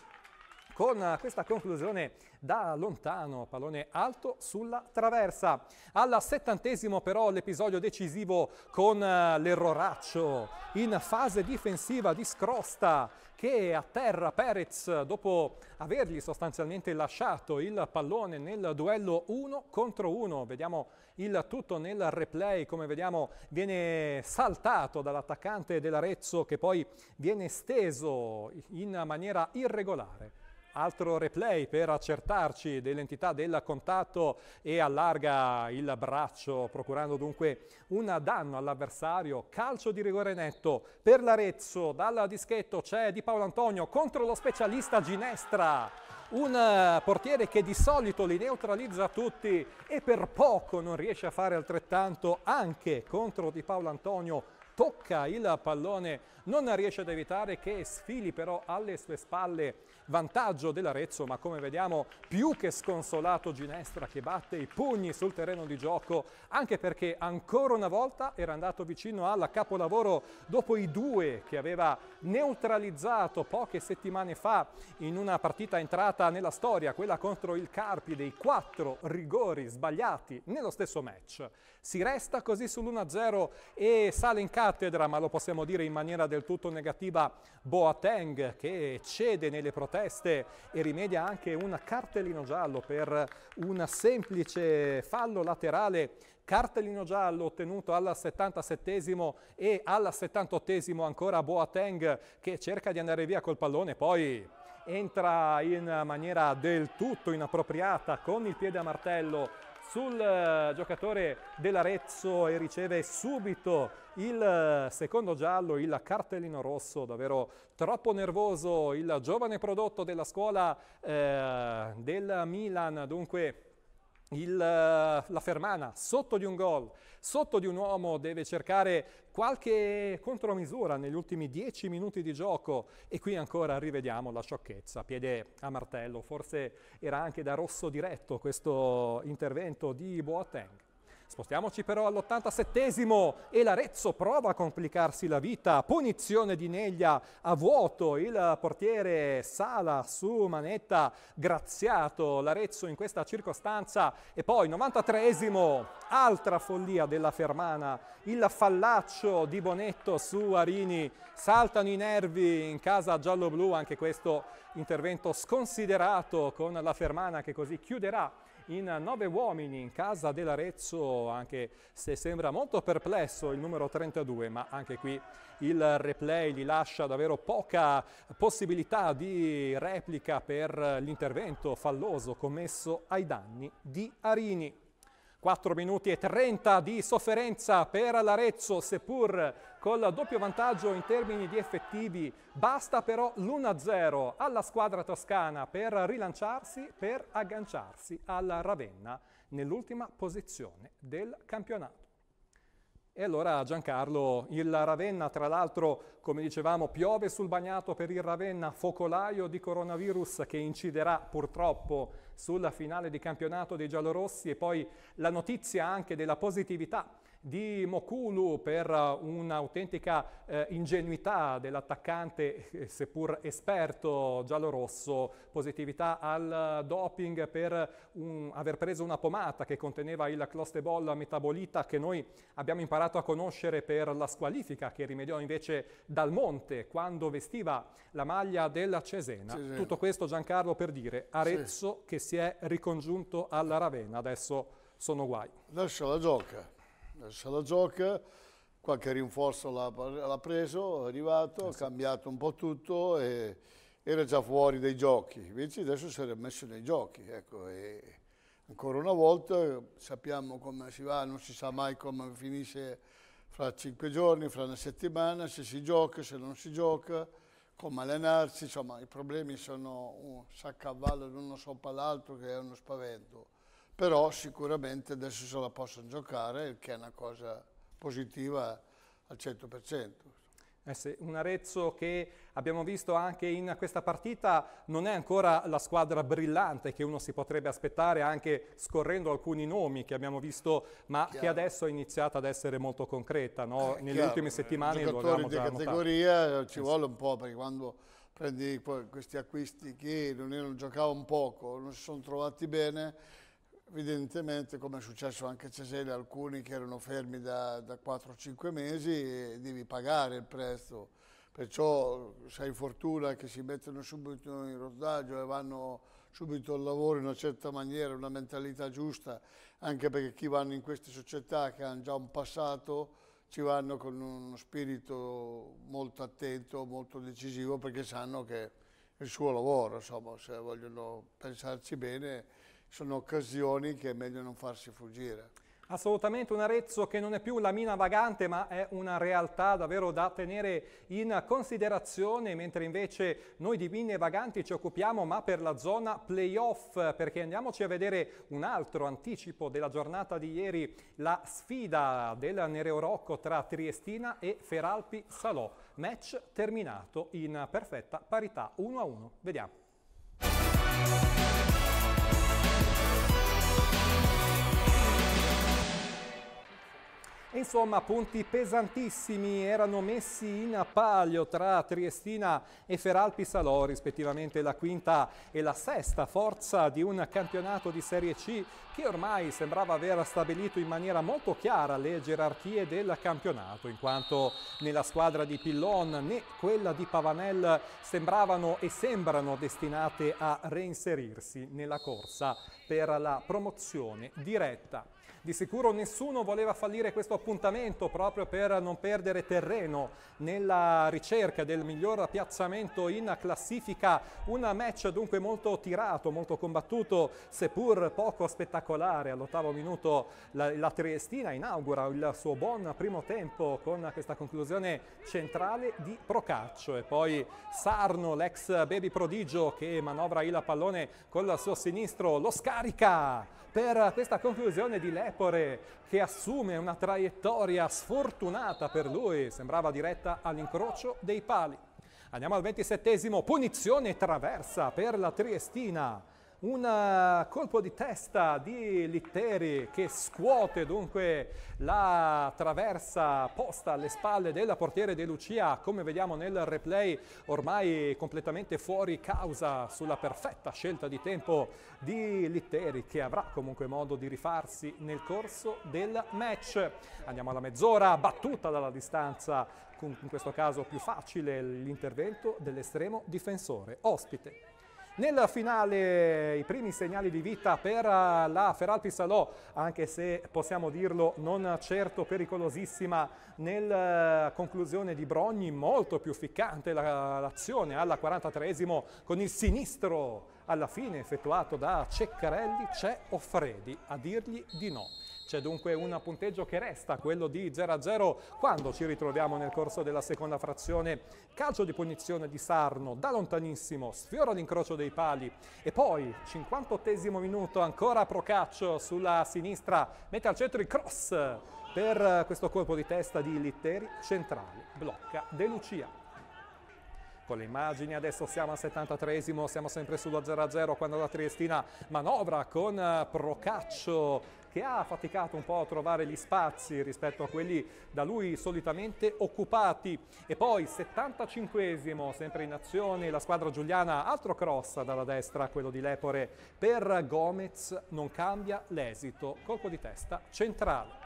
con questa conclusione da lontano, pallone alto sulla traversa. Alla settantesimo però l'episodio decisivo con eh, l'erroraccio in fase difensiva di Scrosta che atterra Perez dopo avergli sostanzialmente lasciato il pallone nel duello 1 contro 1. Vediamo il tutto nel replay, come vediamo viene saltato dall'attaccante dell'Arezzo che poi viene steso in maniera irregolare. Altro replay per accertarci dell'entità del contatto e allarga il braccio procurando dunque un danno all'avversario. Calcio di rigore netto per l'Arezzo. Dal dischetto c'è Di Paolo Antonio contro lo specialista Ginestra un eh, portiere che di solito li neutralizza tutti e per poco non riesce a fare altrettanto anche contro Di Paolo Antonio tocca il pallone non riesce ad evitare che sfili però alle sue spalle vantaggio dell'Arezzo, ma come vediamo più che sconsolato Ginestra che batte i pugni sul terreno di gioco, anche perché ancora una volta era andato vicino alla capolavoro dopo i due che aveva neutralizzato poche settimane fa in una partita entrata nella storia, quella contro il Carpi dei quattro rigori sbagliati nello stesso match. Si resta così sull'1-0 e sale in cattedra, ma lo possiamo dire in maniera del tutto negativa Boateng che cede nelle proteste e rimedia anche un cartellino giallo per un semplice fallo laterale cartellino giallo ottenuto al 77 e al 78 ancora Boateng che cerca di andare via col pallone, poi entra in maniera del tutto inappropriata con il piede a martello sul eh, giocatore dell'Arezzo e riceve subito il eh, secondo giallo, il cartellino rosso, davvero troppo nervoso il giovane prodotto della scuola eh, del Milan, dunque il, eh, la fermana sotto di un gol, sotto di un uomo deve cercare qualche contromisura negli ultimi dieci minuti di gioco e qui ancora rivediamo la sciocchezza, piede a martello, forse era anche da rosso diretto questo intervento di Boateng. Spostiamoci però all'87esimo e l'Arezzo prova a complicarsi la vita. Punizione di Neglia a vuoto, il portiere Sala su manetta, graziato l'Arezzo in questa circostanza. E poi 93esimo, altra follia della Fermana, il fallaccio di Bonetto su Arini. Saltano i nervi in casa giallo anche questo intervento sconsiderato con la Fermana che così chiuderà in nove uomini in casa dell'Arezzo, anche se sembra molto perplesso il numero 32, ma anche qui il replay gli lascia davvero poca possibilità di replica per l'intervento falloso commesso ai danni di Arini. 4 minuti e 30 di sofferenza per l'Arezzo, seppur col doppio vantaggio in termini di effettivi. Basta però l'1-0 alla squadra toscana per rilanciarsi, per agganciarsi al Ravenna nell'ultima posizione del campionato. E allora Giancarlo, il Ravenna, tra l'altro, come dicevamo, piove sul bagnato per il Ravenna, focolaio di coronavirus che inciderà purtroppo sulla finale di campionato dei giallorossi e poi la notizia anche della positività di Mokulu per uh, un'autentica eh, ingenuità dell'attaccante, eh, seppur esperto giallorosso, positività al doping per un, aver preso una pomata che conteneva il clostebol metabolita che noi abbiamo imparato a conoscere per la squalifica che rimediò invece Dal Monte quando vestiva la maglia della Cesena. Cesena. Tutto questo Giancarlo per dire Arezzo
sì. che si è ricongiunto alla Ravenna, adesso sono guai. Lascia la gioca se la gioca, qualche rinforzo l'ha preso, è arrivato, ha cambiato un po' tutto e era già fuori dai giochi, invece adesso si è messo nei giochi, ecco, ancora una volta sappiamo come si va, non si sa mai come finisce fra cinque giorni, fra una settimana, se si gioca, se non si gioca, come allenarsi, insomma i problemi sono un sacco a cavallo di uno sopra l'altro che è uno spavento però sicuramente adesso se la possono giocare, il che è una cosa positiva al 100%. Eh sì, un
Arezzo che abbiamo visto anche in questa partita non è ancora la squadra brillante che uno si potrebbe aspettare anche scorrendo alcuni nomi che abbiamo visto, ma chiaro. che adesso è iniziata ad essere molto concreta. No? Eh, Nelle chiaro. ultime settimane lo abbiamo già di categoria eh, ci eh vuole sì. un
po' perché quando prendi questi acquisti che non, giocavano poco, non si sono trovati bene, Evidentemente, come è successo anche a Cesele, alcuni che erano fermi da, da 4-5 mesi devi pagare il prezzo, perciò se hai fortuna che si mettono subito in rodaggio e vanno subito al lavoro in una certa maniera, una mentalità giusta, anche perché chi vanno in queste società che hanno già un passato ci vanno con uno spirito molto attento, molto decisivo, perché sanno che il suo lavoro, insomma, se vogliono pensarci bene sono occasioni che è meglio non farsi fuggire. Assolutamente
un Arezzo che non è più la mina vagante ma è una realtà davvero da tenere in considerazione mentre invece noi di mine vaganti ci occupiamo ma per la zona playoff perché andiamoci a vedere un altro anticipo della giornata di ieri la sfida del Nereorocco tra Triestina e Feralpi Salò match terminato in perfetta parità 1-1 vediamo Insomma, punti pesantissimi erano messi in palio tra Triestina e Feralpi Salò, rispettivamente la quinta e la sesta forza di un campionato di Serie C che ormai sembrava aver stabilito in maniera molto chiara le gerarchie del campionato, in quanto né la squadra di Pillon né quella di Pavanel sembravano e sembrano destinate a reinserirsi nella corsa per la promozione diretta. Di sicuro nessuno voleva fallire questo appuntamento proprio per non perdere terreno nella ricerca del miglior piazzamento in classifica. Un match dunque molto tirato, molto combattuto, seppur poco spettacolare. All'ottavo minuto la, la Triestina inaugura il suo buon primo tempo con questa conclusione centrale di Procaccio e poi Sarno, l'ex baby prodigio che manovra il pallone col suo sinistro, lo scarica per questa conclusione di Leppi Lepore che assume una traiettoria sfortunata per lui, sembrava diretta all'incrocio dei pali. Andiamo al ventisettesimo, punizione traversa per la Triestina un eh, colpo di testa di Litteri che scuote dunque la traversa posta alle spalle della portiere De Lucia, come vediamo nel replay ormai completamente fuori causa sulla perfetta scelta di tempo di Litteri che avrà comunque modo di rifarsi nel corso del match. Andiamo alla mezz'ora, battuta dalla distanza, in questo caso più facile l'intervento dell'estremo difensore ospite. Nella finale i primi segnali di vita per la Feralpi Salò, anche se possiamo dirlo non certo pericolosissima nella eh, conclusione di Brogni, molto più ficcante l'azione alla 43esimo con il sinistro alla fine effettuato da Ceccarelli, c'è Offredi a dirgli di no. C'è dunque un punteggio che resta, quello di 0-0, quando ci ritroviamo nel corso della seconda frazione. Calcio di punizione di Sarno, da lontanissimo, sfiora l'incrocio dei pali. E poi, 58 minuto, ancora Procaccio sulla sinistra, mette al centro il cross per questo colpo di testa di Litteri, centrale, blocca De Lucia con le immagini. Adesso siamo al 73 siamo sempre sullo 0-0 quando la Triestina manovra con Procaccio che ha faticato un po' a trovare gli spazi rispetto a quelli da lui solitamente occupati. E poi 75esimo, sempre in azione, la squadra giuliana, altro cross dalla destra, quello di Lepore, per Gomez non cambia l'esito, colpo di testa centrale.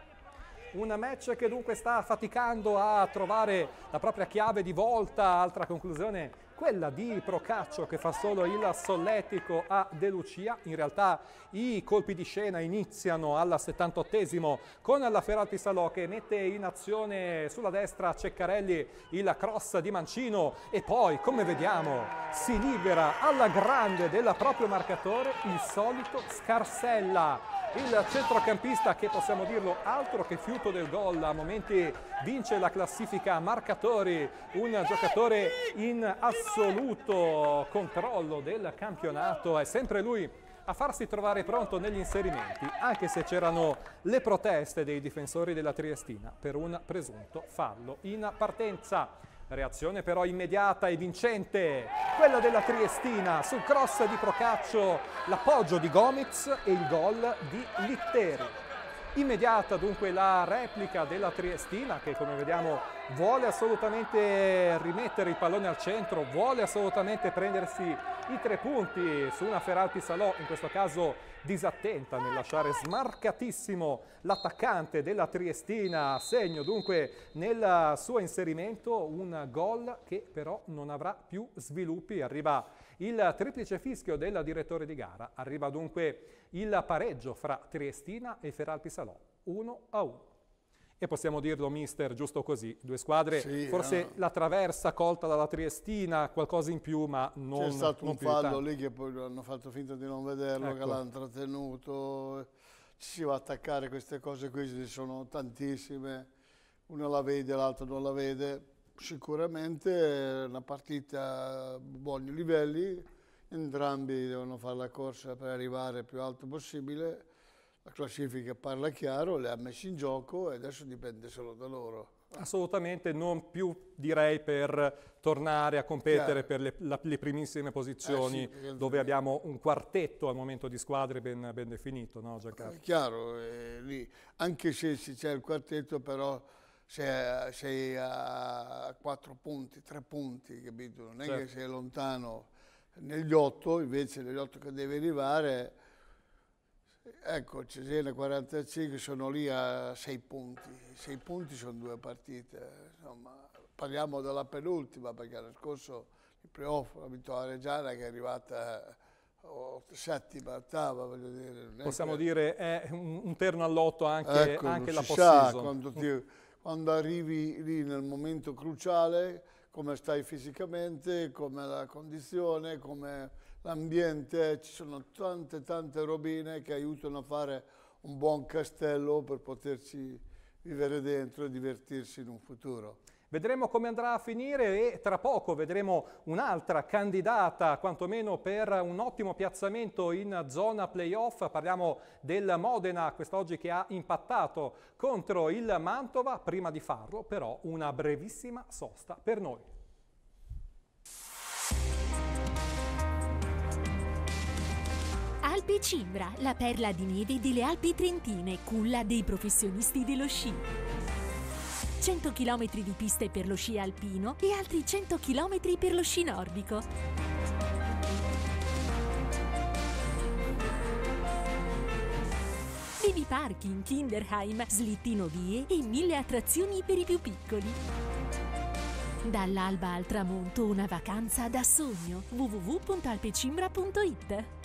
Un match che dunque sta faticando a trovare la propria chiave di volta, altra conclusione quella di Procaccio che fa solo il solletico a De Lucia. In realtà i colpi di scena iniziano alla 78esimo con la Feralti Salò che mette in azione sulla destra Ceccarelli il cross di Mancino e poi, come vediamo, si libera alla grande del proprio marcatore il solito Scarsella. Il centrocampista che possiamo dirlo altro che fiuto del gol, a momenti vince la classifica marcatori, un giocatore in assenza assoluto controllo del campionato. È sempre lui a farsi trovare pronto negli inserimenti, anche se c'erano le proteste dei difensori della Triestina per un presunto fallo in partenza. Reazione però immediata e vincente, quella della Triestina sul cross di Procaccio, l'appoggio di Gomiz e il gol di Litteri. Immediata dunque la replica della Triestina che come vediamo vuole assolutamente rimettere il pallone al centro, vuole assolutamente prendersi i tre punti su una Feralti Salò, in questo caso disattenta nel lasciare smarcatissimo l'attaccante della Triestina, segno dunque nel suo inserimento un gol che però non avrà più sviluppi, arriva il triplice fischio del direttore di gara arriva dunque il pareggio fra Triestina e Feralpi Salò, 1 a 1. E possiamo dirlo, mister, giusto così, due squadre, sì, forse eh, la traversa colta dalla Triestina, qualcosa in più, ma non C'è stato un fallo lì
che poi hanno fatto finta di non vederlo, ecco. che l'hanno trattenuto, ci si va a attaccare queste cose qui, ci sono tantissime, una la vede, l'altra non la vede, Sicuramente una partita a buoni livelli, entrambi devono fare la corsa per arrivare più alto possibile, la classifica parla chiaro, le ha messe in gioco e adesso dipende solo da loro.
Assolutamente, non più direi per tornare a competere Chiaro. per le, la, le, primissime posizioni eh sì, dove abbiamo un quartetto al momento di squadre ben, ben definito, no Giancarlo? È
chiaro, eh, lì, anche se c'è il quartetto però sei, sei a quattro punti, tre punti, capito? Non è certo. che sei lontano negli otto, invece negli otto che devi arrivare, ecco, Cesena 45 sono lì a sei punti, sei punti sono due partite, insomma, parliamo della penultima perché l'anno scorso il playoff la vinto la Reggiana che è arrivata oh, settima, ottava, voglio dire. Possiamo che... dire
è un, terno all'otto anche, ecco, anche la post-season
quando arrivi lì nel momento cruciale, come stai fisicamente, come la condizione, come l'ambiente, ci sono tante tante robine che aiutano a fare un buon castello per poterci vivere dentro e divertirsi in un futuro. Vedremo come andrà a finire e
tra poco vedremo un'altra candidata, quantomeno per un ottimo piazzamento in zona playoff. Parliamo del Modena, quest'oggi che ha impattato contro il Mantova. Prima di farlo, però, una brevissima sosta per noi.
Alpi Cimbra, la perla di neve delle Alpi Trentine, culla dei professionisti dello sci. 100 km di piste per lo sci alpino e altri 100 km per lo sci nordico. Mini parking, Kinderheim, slittino vie e mille attrazioni per i più piccoli. Dall'alba al tramonto una vacanza da sogno. www.alpecimbra.it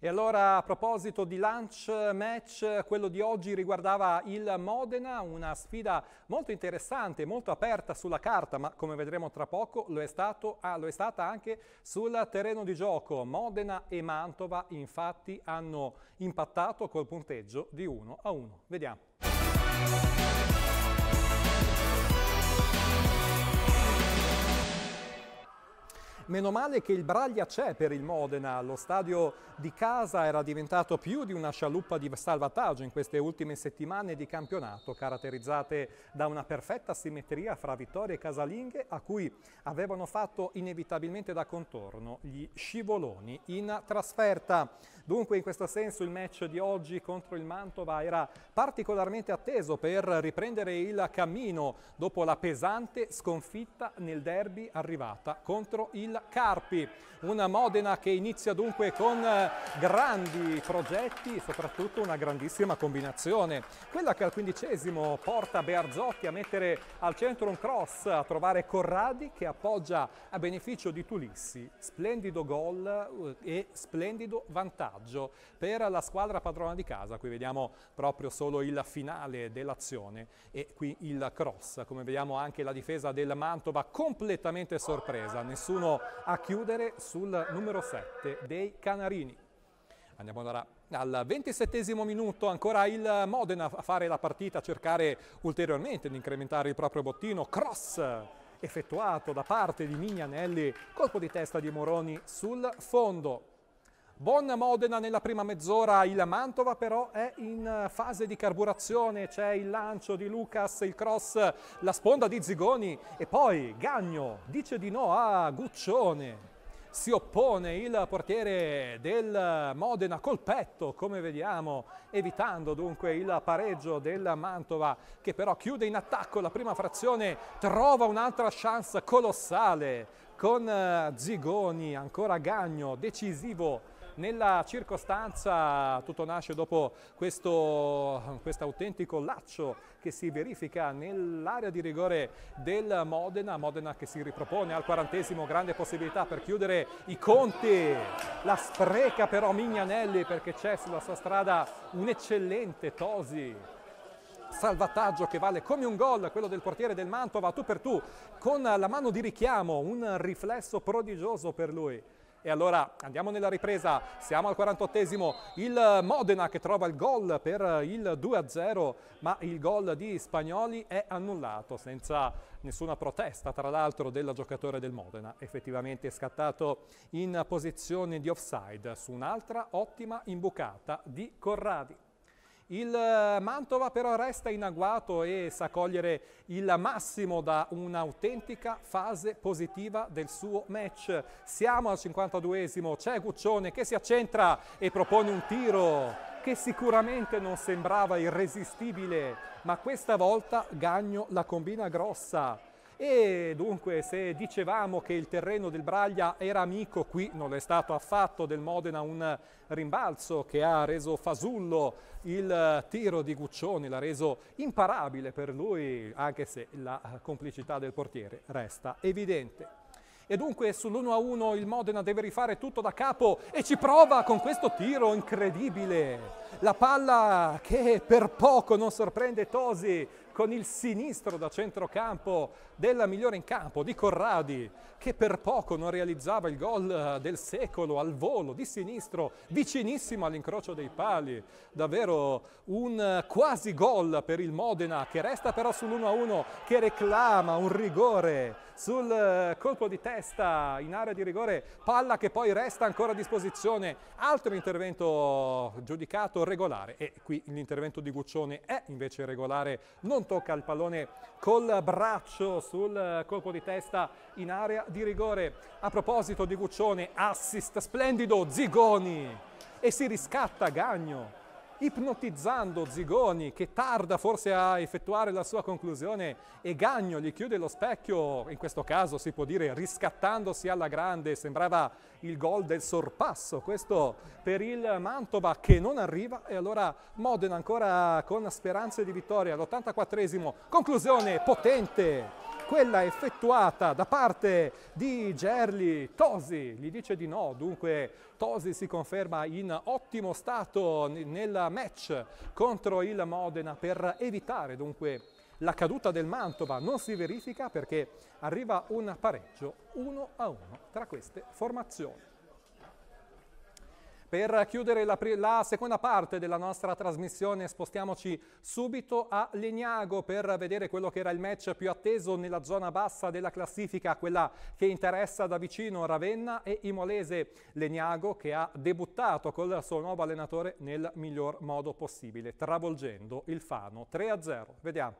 e allora a proposito di lunch match, quello di oggi riguardava il Modena, una sfida molto interessante, molto aperta sulla carta, ma come vedremo tra poco lo è, stato, ah, lo è stata anche sul terreno di gioco. Modena e Mantova infatti hanno impattato col punteggio di 1 a 1. Vediamo. Meno male che il Braglia c'è per il Modena, lo stadio di casa era diventato più di una scialuppa di salvataggio in queste ultime settimane di campionato, caratterizzate da una perfetta simmetria fra vittorie casalinghe a cui avevano fatto inevitabilmente da contorno gli scivoloni in trasferta. Dunque in questo senso il match di oggi contro il Mantova era particolarmente atteso per riprendere il cammino dopo la pesante sconfitta nel derby arrivata contro il Carpi. Una Modena che inizia dunque con eh, grandi progetti, soprattutto una grandissima combinazione. Quella che al quindicesimo porta Bearzotti a mettere al centro un cross, a trovare Corradi che appoggia a beneficio di Tulissi. Splendido gol eh, e splendido vantaggio per la squadra padrona di casa. Qui vediamo proprio solo il finale dell'azione e qui il cross. Come vediamo anche la difesa del Mantova completamente sorpresa. Nessuno a chiudere sul numero 7 dei Canarini. Andiamo allora al ventisettesimo minuto ancora il Modena a fare la partita, a cercare ulteriormente di incrementare il proprio bottino. Cross effettuato da parte di Mignanelli, colpo di testa di Moroni sul fondo. Buon Modena nella prima mezz'ora, il Mantova però è in eh, fase di carburazione, c'è il lancio di Lucas, il cross, la sponda di Zigoni e poi Gagno dice di no a Guccione. Si oppone il portiere del Modena col petto, come vediamo, evitando dunque il pareggio del Mantova che però chiude in attacco la prima frazione, trova un'altra chance colossale con eh, Zigoni, ancora Gagno, decisivo nella circostanza tutto nasce dopo questo quest autentico laccio che si verifica nell'area di rigore del Modena, Modena che si ripropone al quarantesimo, grande possibilità per chiudere i conti, la spreca però Mignanelli perché c'è sulla sua strada un eccellente Tosi, salvataggio che vale come un gol, quello del portiere del Mantova, tu per tu, con la mano di richiamo, un riflesso prodigioso per lui. E allora andiamo nella ripresa, siamo al 48esimo, il Modena che trova il gol per il 2-0, ma il gol di Spagnoli è annullato senza nessuna protesta, tra l'altro, del giocatore del Modena. Effettivamente è scattato in posizione di offside su un'altra ottima imbucata di Corradi. Il eh, Mantova però resta in agguato e sa cogliere il massimo da un'autentica fase positiva del suo match. Siamo al 52esimo, c'è Guccione che si accentra e propone un tiro che sicuramente non sembrava irresistibile, ma questa volta Gagno la combina grossa. E dunque se dicevamo che il terreno del Braglia era amico, qui non è stato affatto del Modena un rimbalzo che ha reso fasullo il tiro di Guccioni, l'ha reso imparabile per lui, anche se la complicità del portiere resta evidente. E dunque sull'1-1 il Modena deve rifare tutto da capo e ci prova con questo tiro incredibile. La palla che per poco non sorprende Tosi, con il sinistro da centrocampo della migliore in campo di Corradi, che per poco non realizzava il gol eh, del secolo al volo di sinistro, vicinissimo all'incrocio dei pali. Davvero un eh, quasi gol per il Modena, che resta però sull'1-1, che reclama un rigore sul eh, colpo di testa in area di rigore, palla che poi resta ancora a disposizione, altro intervento giudicato regolare e qui l'intervento di Guccione è invece regolare, non tocca il pallone col braccio sul eh, colpo di testa in area di rigore. A proposito di Guccione, assist splendido Zigoni e si riscatta Gagno ipnotizzando Zigoni che tarda forse a effettuare la sua conclusione e Gagno gli chiude lo specchio, in questo caso si può dire riscattandosi alla grande, sembrava il gol del sorpasso, questo per il Mantova che non arriva e allora Modena ancora con speranze di vittoria all'84esimo, conclusione potente quella effettuata da parte di Gerli Tosi, gli dice di no, dunque Tosi si conferma in ottimo stato nel match contro il Modena per evitare dunque la caduta del Mantova non si verifica perché arriva un pareggio 1 a 1 tra queste formazioni. Per chiudere la, la, seconda parte della nostra trasmissione spostiamoci subito a Legnago per vedere quello che era il match più atteso nella zona bassa della classifica, quella che interessa da vicino Ravenna e Imolese Legnago che ha debuttato col suo nuovo allenatore nel miglior modo possibile, travolgendo il Fano 3-0. Vediamo.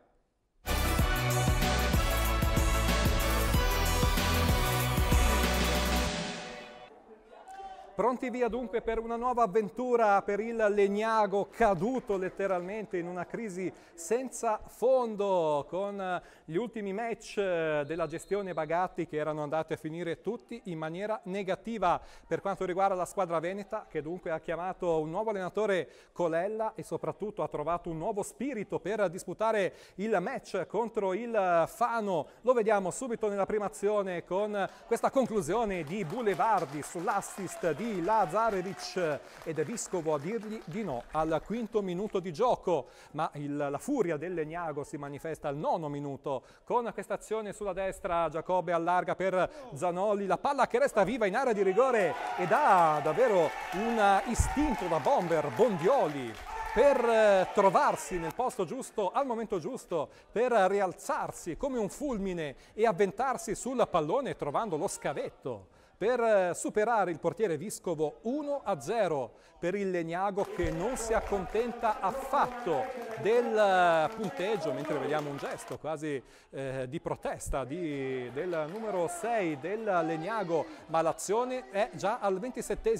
Pronti via dunque per una nuova avventura per il Legnago caduto letteralmente in una crisi senza fondo con gli ultimi match eh, della gestione Bagatti che erano andati a finire tutti in maniera negativa per quanto riguarda la squadra veneta che dunque ha chiamato un nuovo allenatore Colella e soprattutto ha trovato un nuovo spirito per disputare il match contro il Fano. Lo vediamo subito nella prima azione con questa conclusione di Boulevardi sull'assist di di Lazarevich ed è Vescovo a dirgli di no al quinto minuto di gioco, ma il, la furia del Legnago si manifesta al nono minuto con questa azione sulla destra, Giacobbe allarga per Zanoli, la palla che resta viva in area di rigore ed ha davvero un istinto da bomber, Bondioli per eh, trovarsi nel posto giusto al momento giusto, per rialzarsi come un fulmine e avventarsi sul pallone trovando lo scavetto per eh, superare il portiere Vescovo 1-0 per il Legnago che non si accontenta affatto del eh, punteggio, mentre vediamo un gesto quasi eh, di protesta di, del numero 6 del Legnago, ma l'azione è già al 27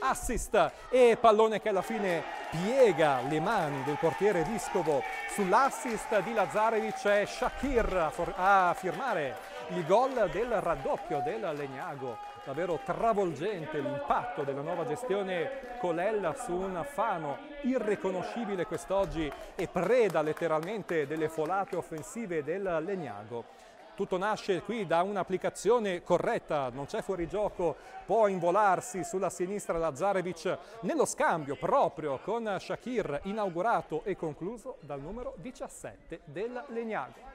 assist e pallone che alla fine piega le mani del portiere Vescovo sull'assist di Lazarevic e Shakir a firmare il gol del raddoppio del Legnago davvero travolgente l'impatto della nuova gestione Colella su un Fano irriconoscibile quest'oggi e preda letteralmente delle folate offensive del Legnago. Tutto nasce qui da un'applicazione corretta, non c'è fuorigioco, può involarsi sulla sinistra Lazarevic nello scambio proprio con Shakir, inaugurato e concluso dal numero 17 del Legnago.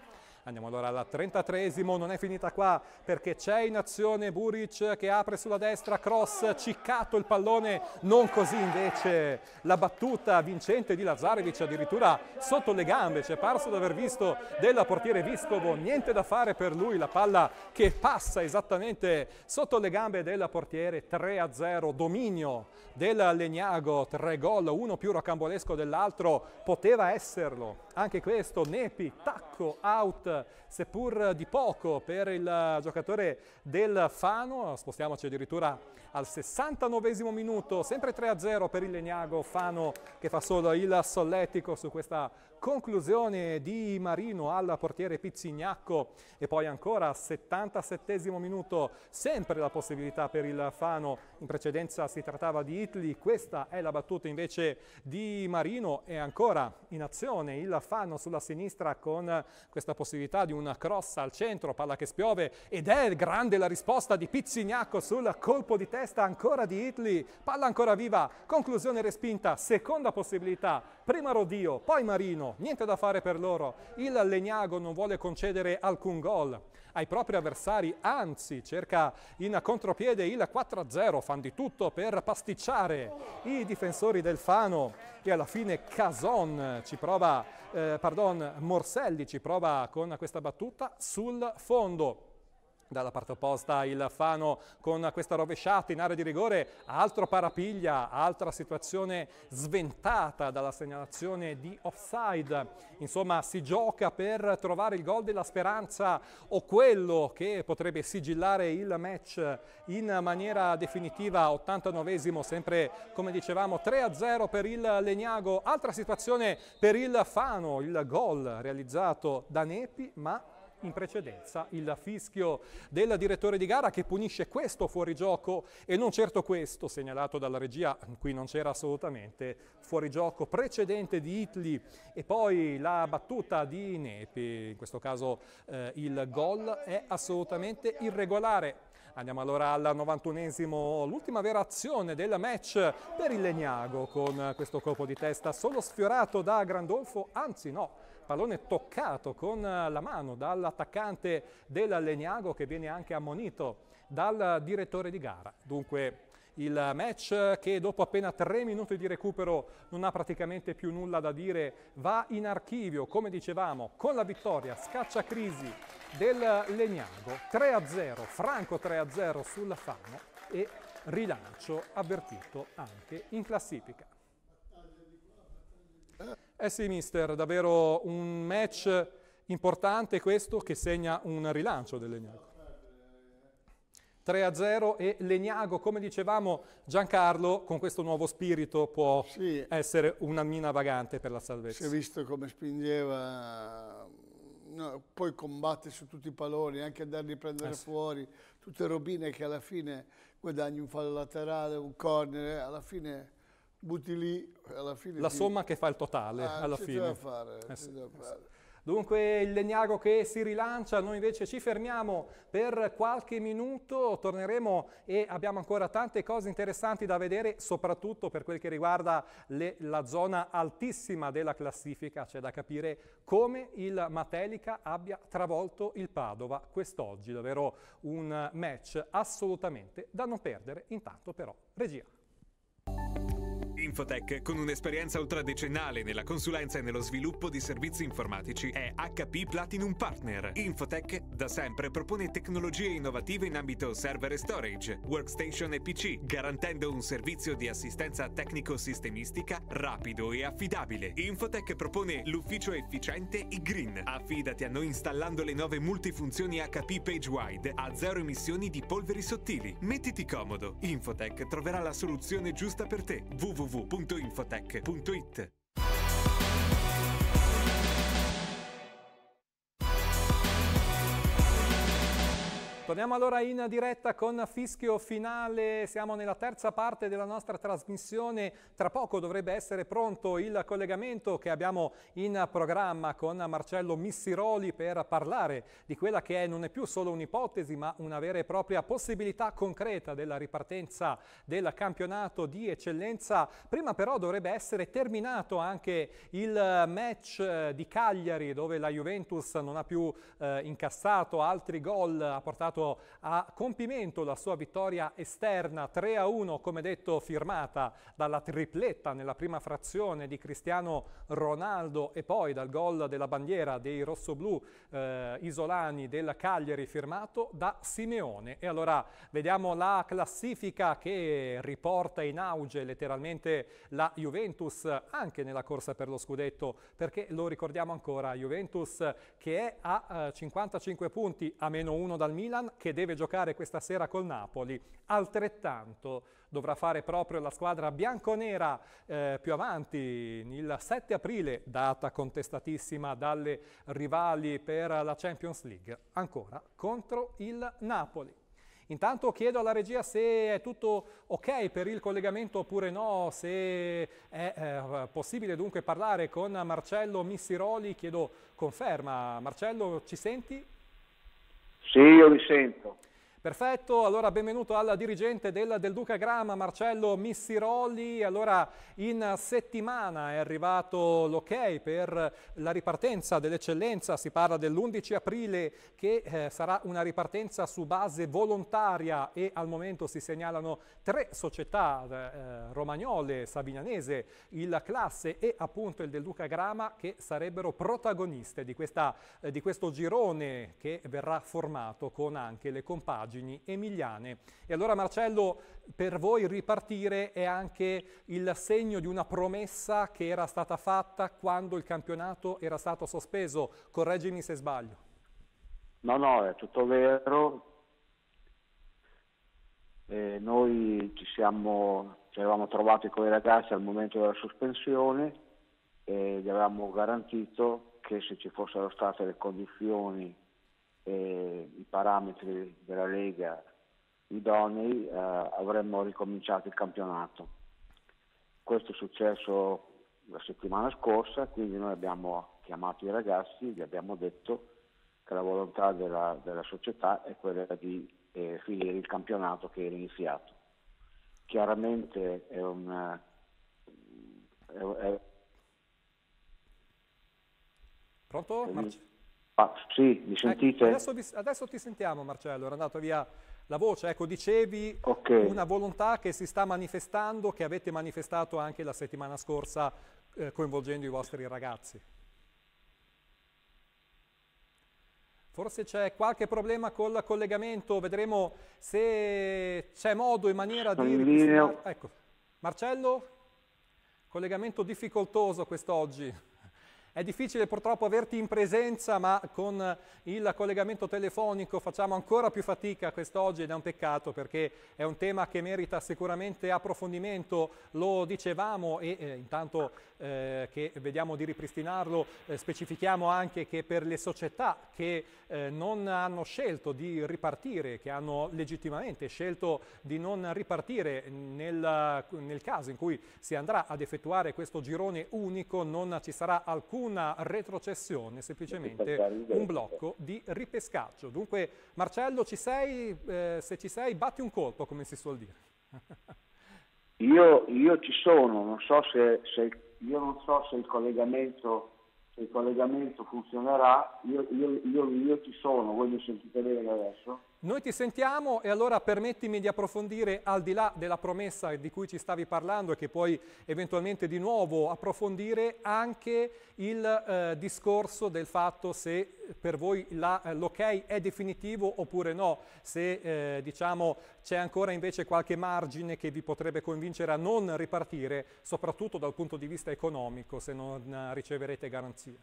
Andiamo allora al 33esimo, non è finita qua perché c'è in azione Buric che apre sulla destra, cross, ciccato il pallone, non così invece la battuta vincente di Lazarevic addirittura sotto le gambe, c'è parso di aver visto della portiere Viscovo, niente da fare per lui, la palla che passa esattamente sotto le gambe della portiere, 3-0, dominio del Legnago, tre gol, uno più rocambolesco dell'altro, poteva esserlo anche questo Nepi, tacco out, seppur di poco per il eh, giocatore del Fano, spostiamoci addirittura al 69 minuto, sempre 3-0 per il Legnago, Fano che fa solo il solletico su questa Conclusione di Marino al portiere Pizzignacco e poi ancora 77 minuto, sempre la possibilità per il Fano, in precedenza si trattava di Italy questa è la battuta invece di Marino e ancora in azione il Fano sulla sinistra con questa possibilità di una cross al centro, palla che spiove ed è grande la risposta di Pizzignacco sul colpo di testa ancora di Italy palla ancora viva, conclusione respinta, seconda possibilità prima Rodio, poi Marino, niente da fare per loro. Il Legnago non vuole concedere alcun gol ai propri avversari, anzi cerca in contropiede il 4-0, fanno di tutto per pasticciare i difensori del Fano e alla fine Cason ci prova, eh, pardon, Morselli ci prova con questa battuta sul fondo. Dalla parte opposta il Fano con questa rovesciata in area di rigore, altro parapiglia, altra situazione sventata dalla segnalazione di offside. Insomma si gioca per trovare il gol della speranza o quello che potrebbe sigillare il match in maniera definitiva. 89esimo sempre come dicevamo 3-0 per il Legnago, altra situazione per il Fano, il gol realizzato da Nepi ma in precedenza il fischio del direttore di gara che punisce questo fuorigioco e non certo questo segnalato dalla regia, qui non c'era assolutamente fuorigioco precedente di Itli e poi la battuta di Nepi, in questo caso eh, il gol è assolutamente irregolare. Andiamo allora al 91esimo, l'ultima vera azione del match per il Legnago con questo colpo di testa solo sfiorato da Grandolfo, anzi no, pallone toccato con la mano dall'attaccante del Legnago che viene anche ammonito dal direttore di gara. Dunque il match che dopo appena tre minuti di recupero non ha praticamente più nulla da dire, va in archivio, come dicevamo, con la vittoria scaccia crisi del Legnago, 3-0, Franco 3-0 sulla Fano e rilancio avvertito anche in classifica. Eh sì, mister, davvero un match importante questo che segna un rilancio del Legnago. 3-0 a e Legnago, come dicevamo Giancarlo, con questo nuovo spirito può sì. essere una mina vagante per la salvezza. Si è
visto come spingeva, no, poi combatte su tutti i palloni, anche andarli a prendere eh sì. fuori, tutte robine che alla fine guadagni un fallo laterale, un corner, alla fine butti lì. Alla fine la ti... somma che fa il totale, ah, alla fine. Fare, eh sì, fare.
Dunque il legnago che si rilancia, noi invece ci fermiamo per qualche minuto, torneremo e abbiamo ancora tante cose interessanti da vedere, soprattutto per quel che riguarda le, la zona altissima della classifica, c'è da capire come il Matelica abbia travolto il Padova quest'oggi, davvero un match assolutamente da non perdere, intanto però regia. Infotech, con un'esperienza ultradecennale nella consulenza e nello sviluppo di servizi informatici, è HP Platinum Partner. Infotech da sempre propone tecnologie innovative in ambito server e storage, workstation e PC, garantendo un servizio di assistenza tecnico-sistemistica rapido e affidabile. Infotech propone l'ufficio efficiente e green. Affidati a noi installando le nuove multifunzioni HP PageWide a zero emissioni di polveri sottili. Mettiti comodo. Infotech troverà la soluzione giusta per te. www www.infotech.it Torniamo allora in diretta con Fischio Finale, siamo nella terza parte della nostra trasmissione, tra poco dovrebbe essere pronto il collegamento che abbiamo in programma con Marcello Missiroli per parlare di quella che è non è più solo un'ipotesi ma una vera e propria possibilità concreta della ripartenza del campionato di eccellenza. Prima però dovrebbe essere terminato anche il match eh, di Cagliari dove la Juventus non ha più eh, incassato altri gol, ha portato portato a compimento la sua vittoria esterna 3-1, a come detto firmata dalla tripletta nella prima frazione di Cristiano Ronaldo e poi dal gol della bandiera dei rossoblù eh, isolani del Cagliari firmato da Simeone. E allora vediamo la classifica che riporta in auge letteralmente la Juventus anche nella corsa per lo scudetto, perché lo ricordiamo ancora, Juventus che è a 55 eh, punti a meno 1 dal Milan, che deve giocare questa sera col Napoli, altrettanto dovrà fare proprio la squadra bianconera eh, più avanti, il 7 aprile, data contestatissima dalle rivali per la Champions League, ancora contro il Napoli. Intanto chiedo alla regia se è tutto ok per il collegamento oppure no, se è eh, possibile dunque parlare con Marcello Missiroli, chiedo conferma. Marcello, ci senti?
Sì, io vi sento.
Perfetto, allora benvenuto alla dirigente del, del Duca Grama, Marcello Missiroli. Allora, in settimana è arrivato l'ok per la ripartenza dell'eccellenza, si parla dell'11 aprile che eh, sarà una ripartenza su base volontaria e al momento si segnalano tre società, eh, romagnole, savignanese, il Classe e appunto il del Duca Grama che sarebbero protagoniste di, questa, eh, di questo girone che verrà formato con anche le compagini origini emiliane. E allora Marcello, per voi ripartire è anche il segno di una promessa che era stata fatta quando il campionato era stato sospeso. Correggimi se sbaglio.
No, no, è tutto vero. Eh, noi ci siamo, ci eravamo trovati con i ragazzi al momento della sospensione e gli avevamo garantito che se ci fossero state le condizioni e i parametri della Lega idonei eh, avremmo ricominciato il campionato. Questo è successo la settimana scorsa, quindi noi abbiamo chiamato i ragazzi, gli abbiamo detto che la volontà della, della società è quella di eh, finire il campionato che era iniziato. Chiaramente è un... Eh, è, è...
Pronto? Marci?
Ah, sì, mi ecco, sentite? Ecco, adesso,
vi, adesso, ti sentiamo Marcello, era andata via la voce. Ecco, dicevi okay. una volontà che si sta manifestando, che avete manifestato anche la settimana scorsa eh, coinvolgendo i vostri ragazzi. Forse c'è qualche problema col collegamento, vedremo se c'è modo e maniera di... Ecco, Marcello, collegamento difficoltoso quest'oggi. È difficile purtroppo averti in presenza, ma con il collegamento telefonico facciamo ancora più fatica quest'oggi ed è un peccato perché è un tema che merita sicuramente approfondimento, lo dicevamo e eh, intanto eh, che vediamo di ripristinarlo, eh, specifichiamo anche che per le società che eh, non hanno scelto di ripartire, che hanno legittimamente scelto di non ripartire nel, nel caso in cui si andrà ad effettuare questo girone unico, non ci sarà alcun una retrocessione, semplicemente un blocco di ripescaggio. Dunque Marcello, ci sei, eh, se ci sei batti un colpo come si suol dire.
io, io, ci sono, non so se, se, io non so se il collegamento, se il collegamento funzionerà, io, io, io ci sono, voi mi sentite bene adesso? Noi
ti sentiamo e allora permettimi di approfondire al di là della promessa di cui ci stavi parlando e che puoi eventualmente di nuovo approfondire anche il eh, discorso del fatto se per voi eh, l'ok è definitivo oppure no, se eh, diciamo, c'è ancora invece qualche margine che vi potrebbe convincere a non ripartire, soprattutto dal punto di vista economico, se non eh, riceverete garanzie.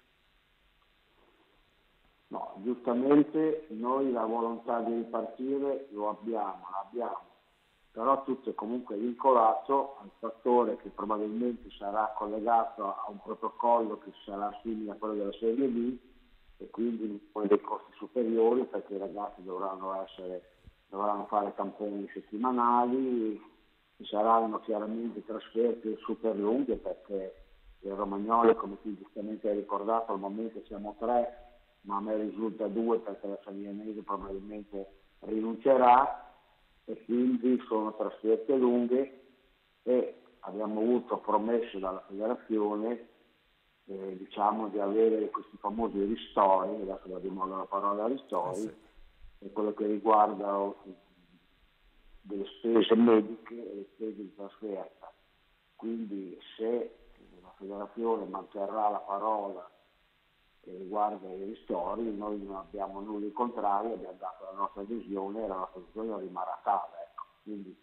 No, giustamente noi la volontà di ripartire lo abbiamo, l'abbiamo, però tutto è comunque vincolato al fattore che probabilmente sarà collegato a un protocollo che sarà simile a quello della serie B e quindi poi dei costi superiori perché i ragazzi dovranno, essere, dovranno fare tamponi settimanali, ci saranno chiaramente trasferte super lunghe perché il Romagnoli, come tu giustamente hai ricordato, al momento siamo tre ma a me risulta due perché la Savianese probabilmente rinuncerà e quindi sono trasferte lunghe e abbiamo avuto promesso dalla federazione eh, diciamo, di avere questi famosi ristori, adesso va di moda la parola ristori, eh sì. e quello che riguarda oh, delle spese mediche e le spese di trasferta. Quindi se la federazione manterrà la parola che riguarda i ristori, noi non abbiamo nulla in contrario, abbiamo dato la nostra visione e la nostra visione rimarrà tale. Ecco. Quindi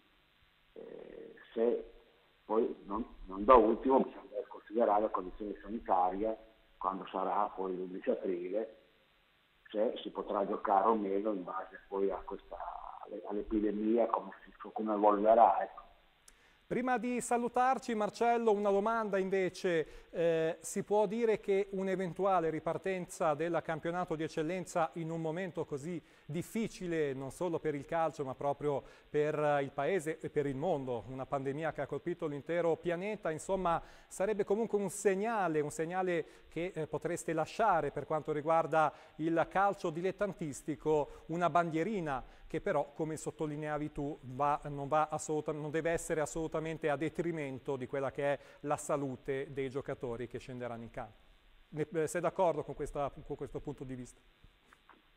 eh, se poi non, non da ultimo bisogna considerare le condizioni sanitarie quando sarà poi l'11 aprile, se si potrà giocare o meno in base poi questa, all'epidemia, come, come evolverà. Ecco. Prima di salutarci
Marcello, una domanda invece, eh, si può dire che un'eventuale ripartenza del campionato di eccellenza in un momento così difficile non solo per il calcio ma proprio per eh, il paese e per il mondo, una pandemia che ha colpito l'intero pianeta, insomma sarebbe comunque un segnale, un segnale che eh, potreste lasciare per quanto riguarda il calcio dilettantistico, una bandierina che però, come sottolineavi tu, va, non, va non, deve essere assolutamente a detrimento di quella che è la salute dei giocatori che scenderanno in campo. Ne, eh, sei d'accordo con, con, questo punto di vista?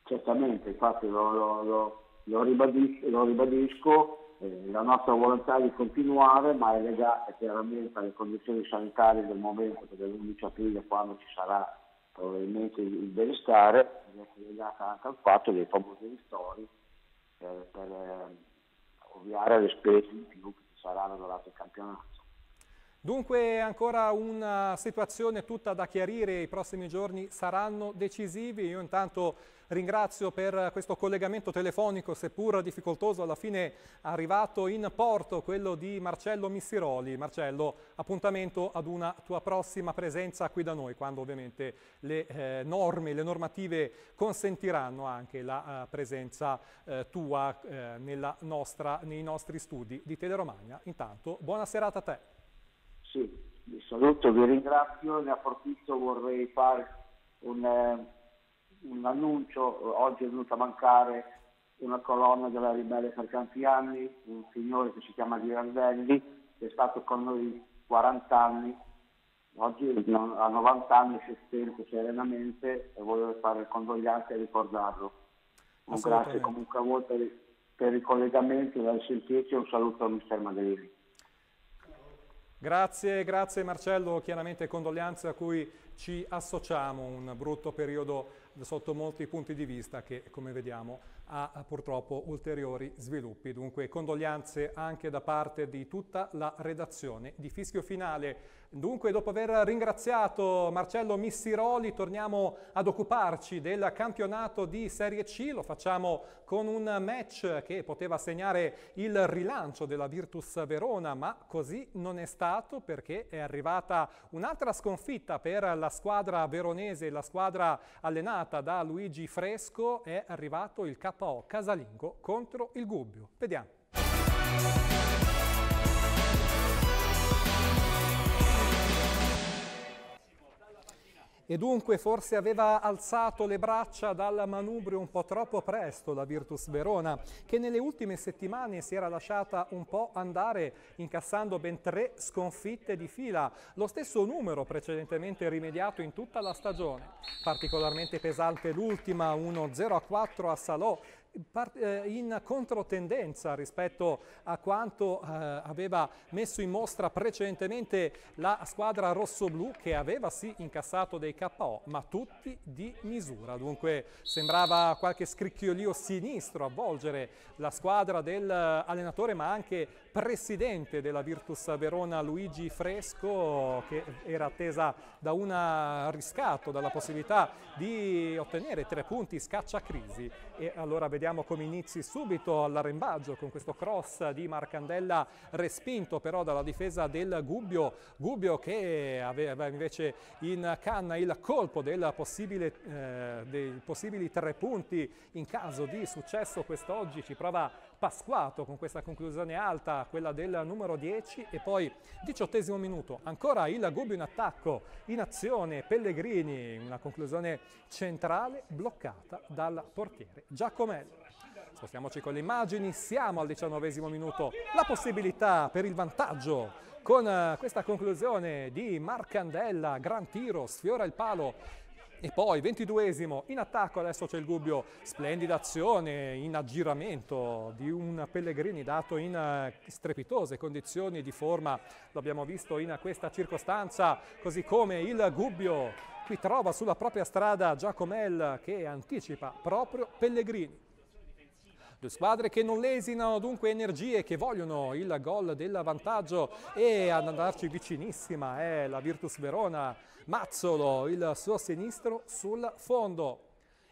Certamente, infatti lo, lo, lo, lo ribadisco, ribadisco eh, la nostra volontà di continuare, ma è legata chiaramente alle condizioni sanitarie del momento, perché l'11 aprile quando ci sarà probabilmente il benestare, è legata anche al fatto dei famosi ristori per, per eh, ovviare alle spese in più che ci saranno durante il campionato.
Dunque ancora una situazione tutta da chiarire, i prossimi giorni saranno decisivi, io intanto ringrazio per questo collegamento telefonico, seppur difficoltoso, alla fine arrivato in porto quello di Marcello Missiroli. Marcello, appuntamento ad una tua prossima presenza qui da noi, quando ovviamente le eh, norme, le normative consentiranno anche la eh, presenza eh, tua eh, nostra, nei nostri studi di Teleromagna. Intanto, buona serata a te.
Sì, vi saluto, vi ringrazio, ne approfitto, vorrei fare un eh, un annuncio, eh, oggi è venuta a mancare una colonna della Ribelle per tanti anni, un signore che si chiama Girardelli, che è stato con noi 40 anni, oggi a 90 anni si stente serenamente e voglio fare il condoglianze e ricordarlo. Un grazie comunque a voi per, per il collegamento, dal sentirci e un saluto a mister Maderini.
Grazie, grazie Marcello, chiaramente condoglianze a cui ci associamo, un brutto periodo sotto molti punti di vista che, come vediamo, a purtroppo ulteriori sviluppi. Dunque condoglianze anche da parte di tutta la redazione di Fischio Finale. Dunque dopo aver ringraziato Marcello Missiroli torniamo ad occuparci del campionato di Serie C, lo facciamo con un match che poteva segnare il rilancio della Virtus Verona ma così non è stato perché è arrivata un'altra sconfitta per la squadra veronese, la squadra allenata da Luigi Fresco, è arrivato il capo KO casalingo contro il Gubbio. Vediamo. e dunque forse aveva alzato le braccia dal manubrio un po' troppo presto la Virtus Verona, che nelle ultime settimane si era lasciata un po' andare incassando ben tre sconfitte di fila, lo stesso numero precedentemente rimediato in tutta la stagione. Particolarmente pesante l'ultima 1-0-4 a Salò eh, in controtendenza rispetto a quanto eh, aveva messo in mostra precedentemente la squadra rossoblu che aveva sì incassato dei KO ma tutti di misura dunque sembrava qualche scricchiolio sinistro avvolgere la squadra dell'allenatore eh, ma anche presidente della Virtus Verona Luigi Fresco che era attesa da un riscatto, dalla possibilità di ottenere tre punti scaccia crisi e allora vediamo come inizi subito all'arrembaggio con questo cross di Marcandella respinto però dalla difesa del Gubbio, Gubbio che aveva invece in canna il colpo eh, dei possibili tre punti in caso di successo quest'oggi ci prova Pasquato con questa conclusione alta, quella del numero 10 e poi diciottesimo minuto, ancora il Gubbio in attacco, in azione Pellegrini, una conclusione centrale bloccata dal portiere Giacomelli. Spostiamoci con le immagini, siamo al diciannovesimo minuto, la possibilità per il vantaggio con eh, questa conclusione di Marcandella, gran tiro, sfiora il palo e poi 22esimo in attacco, adesso c'è il Gubbio, splendida azione in aggiramento di un Pellegrini dato in eh, strepitose condizioni di forma, l'abbiamo visto in questa circostanza, così come il Gubbio qui trova sulla propria strada Giacomel che anticipa proprio Pellegrini. Due squadre che non lesinano dunque energie, che vogliono il gol del vantaggio e ad andarci vicinissima è la Virtus Verona Mazzolo, il suo sinistro sul fondo.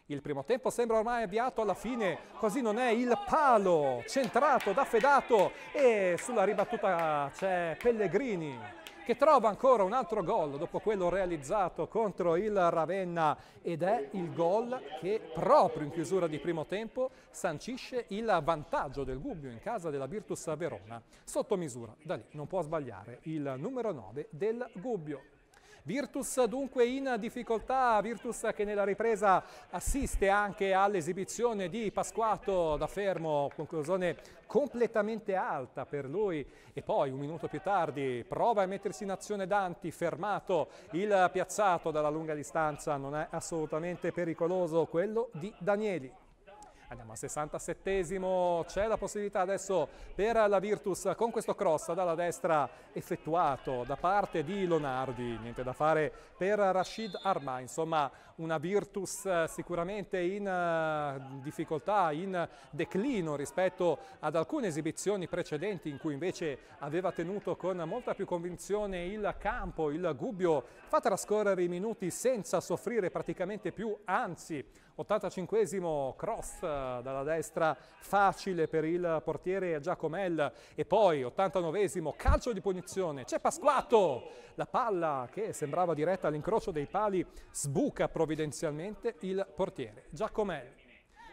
Il primo tempo sembra ormai avviato alla fine, così non è il palo centrato da Fedato e sulla ribattuta c'è Pellegrini che trova ancora un altro gol dopo quello realizzato contro il Ravenna ed è il gol che proprio in chiusura di primo tempo sancisce il vantaggio del Gubbio in casa della Virtus Verona. Sotto misura, da lì non può sbagliare il numero 9 del Gubbio. Virtus dunque in difficoltà, Virtus che nella ripresa assiste anche all'esibizione di Pasquato da fermo, conclusione completamente alta per lui e poi un minuto più tardi prova a mettersi in azione Danti, fermato il piazzato dalla lunga distanza, non è assolutamente pericoloso quello di Danieli. Andiamo al 67esimo, c'è la possibilità adesso per la Virtus con questo cross dalla destra effettuato da parte di Lonardi, niente da fare per Rashid Arma, insomma una Virtus eh, sicuramente in eh, difficoltà, in declino rispetto ad alcune esibizioni precedenti in cui invece aveva tenuto con molta più convinzione il campo, il Gubbio, fa trascorrere i minuti senza soffrire praticamente più, anzi 85 cross eh, dalla destra facile per il portiere Giacomel e poi 89 calcio di punizione, c'è Pasquato, la palla che sembrava diretta all'incrocio dei pali sbuca provvidenzialmente il portiere Giacomel.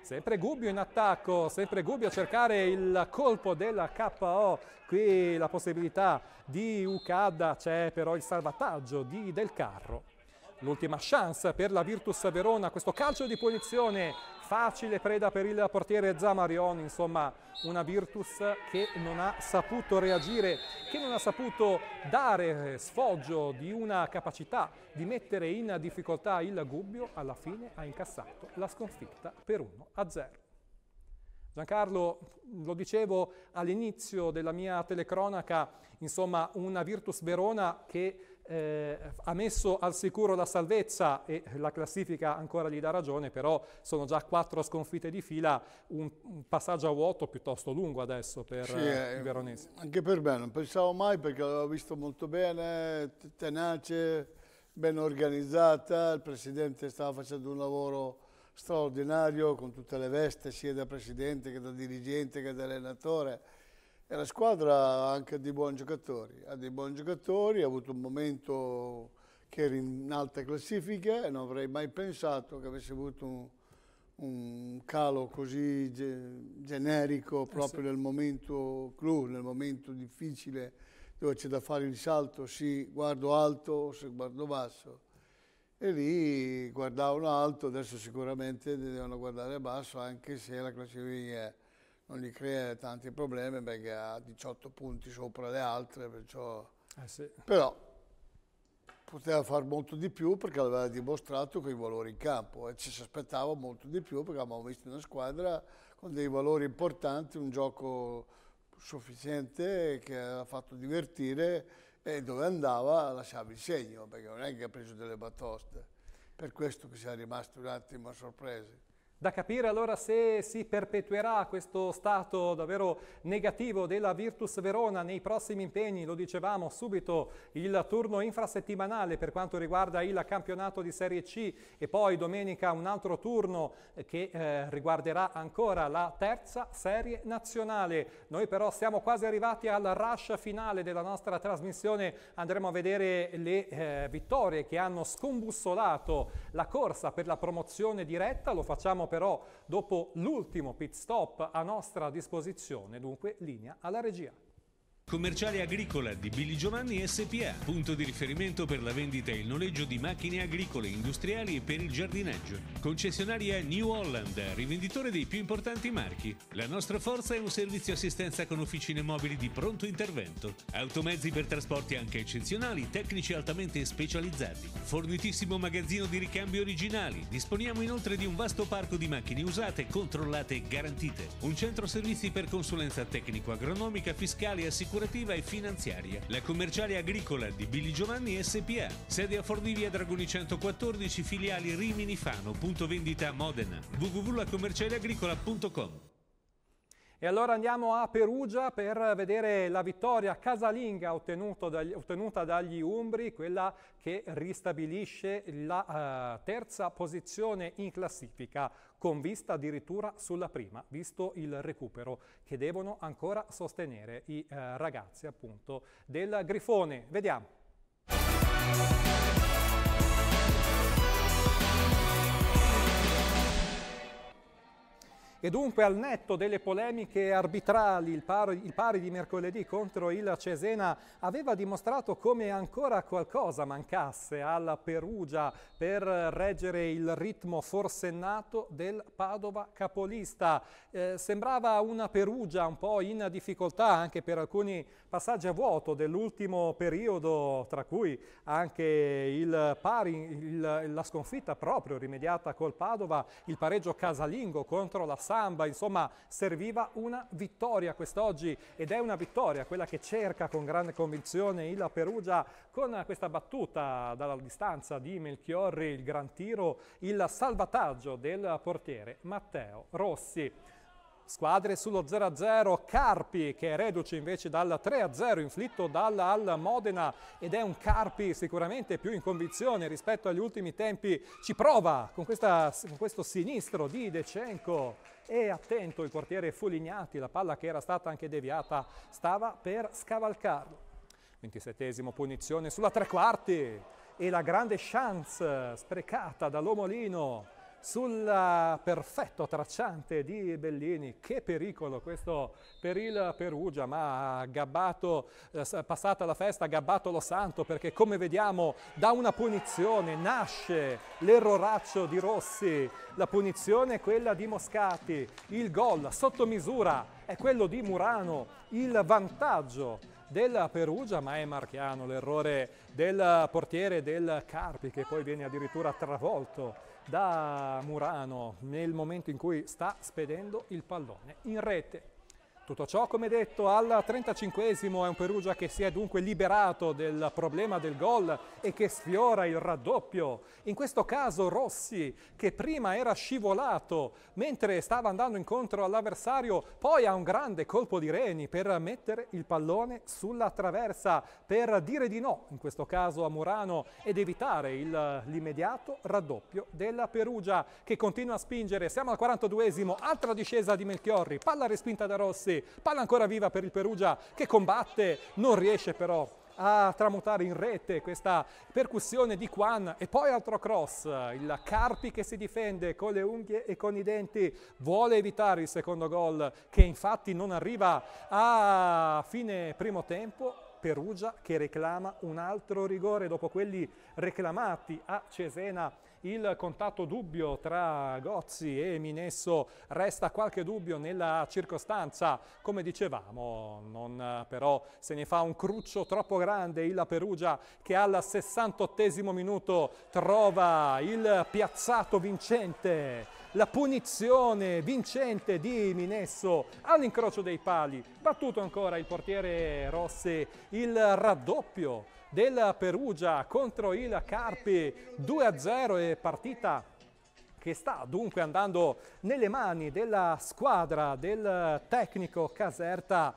Sempre Gubbio in attacco, sempre Gubbio a cercare il colpo della KO. Qui la possibilità di Ucada, c'è però il salvataggio di Del Carro l'ultima chance per la Virtus Verona, questo calcio di punizione facile preda per il portiere Zamarion, insomma una Virtus che non ha saputo reagire, che non ha saputo dare sfoggio di una capacità di mettere in difficoltà il Gubbio, alla fine ha incassato la sconfitta per 1-0. Giancarlo, lo dicevo all'inizio della mia telecronaca, insomma una Virtus Verona che eh, ha messo al sicuro la salvezza e la classifica ancora gli dà ragione, però sono già quattro sconfitte di fila, un, un passaggio a vuoto piuttosto lungo adesso per sì, eh, eh i veronesi.
Anche per me, non pensavo mai perché l'avevo visto molto bene, tenace, ben organizzata, il Presidente stava facendo un lavoro straordinario con tutte le veste, sia da Presidente che da dirigente che da allenatore e la squadra anche di buoni giocatori, ha dei buoni giocatori, ha avuto un momento che era in alta classifica e non avrei mai pensato che avesse avuto un, un calo così ge generico proprio eh sì. nel momento clou, nel momento difficile dove c'è da fare il salto, sì, guardo alto o se guardo basso. E lì guardavano alto, adesso sicuramente devono guardare basso anche se la classifica è non gli crea tanti problemi perché ha 18 punti sopra le altre, perciò... eh sì. però poteva fare molto di più perché aveva dimostrato quei valori in campo e eh, ci si aspettava molto di più perché abbiamo visto una squadra con dei valori importanti, un gioco sufficiente che ha fatto divertire e dove andava lasciava il segno perché non è che ha preso delle batoste. Per questo che siamo rimasti un attimo sorpresi. Da capire allora se si perpetuerà questo
stato davvero negativo della Virtus Verona nei prossimi impegni, lo dicevamo subito, il turno infrasettimanale per quanto riguarda il campionato di Serie C e poi domenica un altro turno che eh, riguarderà ancora la terza serie nazionale. Noi però siamo quasi arrivati al rush finale della nostra trasmissione, andremo a vedere le eh, vittorie che hanno scombussolato la corsa per la promozione diretta, lo facciamo però dopo l'ultimo pit stop a nostra disposizione, dunque linea alla regia. Commerciale Agricola di Billy Giovanni SPA, punto di riferimento per la vendita e il noleggio di macchine agricole, industriali e per il giardinaggio. Concessionaria New Holland, rivenditore dei più importanti marchi. La nostra forza è un servizio assistenza con officine mobili di pronto intervento. Automezzi per trasporti anche eccezionali, tecnici altamente specializzati. Fornitissimo magazzino di ricambi originali. Disponiamo inoltre di un vasto parco di macchine usate, controllate e garantite. Un centro servizi per consulenza tecnico-agronomica, fiscale e assicurativa assicurativa e finanziaria, la commerciale agricola di Billy Giovanni SPA, sede a Fornivia Dragoni 114, filiali Rimini Fano, punto vendita Modena, www.commercialeagricola.com. E allora andiamo a Perugia per vedere la vittoria casalinga dagli, ottenuta dagli Umbri, quella che ristabilisce la eh, terza posizione in classifica con vista addirittura sulla prima, visto il recupero che devono ancora sostenere i eh, ragazzi appunto del Grifone. Vediamo. E dunque al netto delle polemiche arbitrali, il pari, il pari di mercoledì contro il Cesena aveva dimostrato come ancora qualcosa mancasse alla Perugia per reggere il ritmo forsennato del Padova capolista. Eh, sembrava una Perugia un po' in difficoltà anche per alcuni passaggi a vuoto dell'ultimo periodo, tra cui anche il pari, il, la sconfitta proprio rimediata col Padova, il pareggio casalingo contro la samba, insomma serviva una vittoria quest'oggi ed è una vittoria quella che cerca con grande convinzione il Perugia con questa battuta dalla distanza di Melchiorri, il gran tiro, il salvataggio del portiere Matteo Rossi. Squadre sullo 0-0, Carpi che è reduce invece dal 3-0 inflitto dalla al Modena ed è un Carpi sicuramente più in convinzione rispetto agli ultimi tempi. Ci prova con, questa, con questo sinistro di Decenco e attento il portiere Fulignati, la palla che era stata anche deviata stava per scavalcarlo. 27 esimo punizione sulla tre quarti e la grande chance sprecata dall'Omolino sul perfetto tracciante di Bellini. Che pericolo questo per il Perugia, ma gabbato, eh, passata la festa, gabbato lo santo, perché come vediamo da una punizione nasce l'erroraccio di Rossi, la punizione è quella di Moscati, il gol sotto misura è quello di Murano, il vantaggio della Perugia, ma è marchiano l'errore del portiere del Carpi che poi viene addirittura travolto da Murano nel momento in cui sta spedendo il pallone in rete tutto ciò, come detto, al 35esimo è un Perugia che si è dunque liberato del problema del gol e che sfiora il raddoppio. In questo caso Rossi, che prima era scivolato mentre stava andando incontro all'avversario, poi ha un grande colpo di reni per mettere il pallone sulla traversa, per dire di no, in questo caso a Murano, ed evitare l'immediato raddoppio della Perugia, che continua a spingere. Siamo al 42esimo, altra discesa di Melchiorri, palla respinta da Rossi palla ancora viva per il Perugia che combatte, non riesce però a tramutare in rete questa percussione di Quan e poi altro cross, il Carpi che si difende con le unghie e con i denti, vuole evitare il secondo gol che infatti non arriva a fine primo tempo. Perugia che reclama un altro rigore dopo quelli reclamati a Cesena il contatto dubbio tra Gozzi e Minesso resta qualche dubbio nella circostanza, come dicevamo, non però se ne fa un cruccio troppo grande il Perugia che al 68 minuto trova il piazzato vincente la punizione vincente di Minesso all'incrocio dei pali, battuto ancora il portiere Rossi, il raddoppio del Perugia contro il Carpi 2-0 e partita che sta dunque andando nelle mani della squadra del tecnico Caserta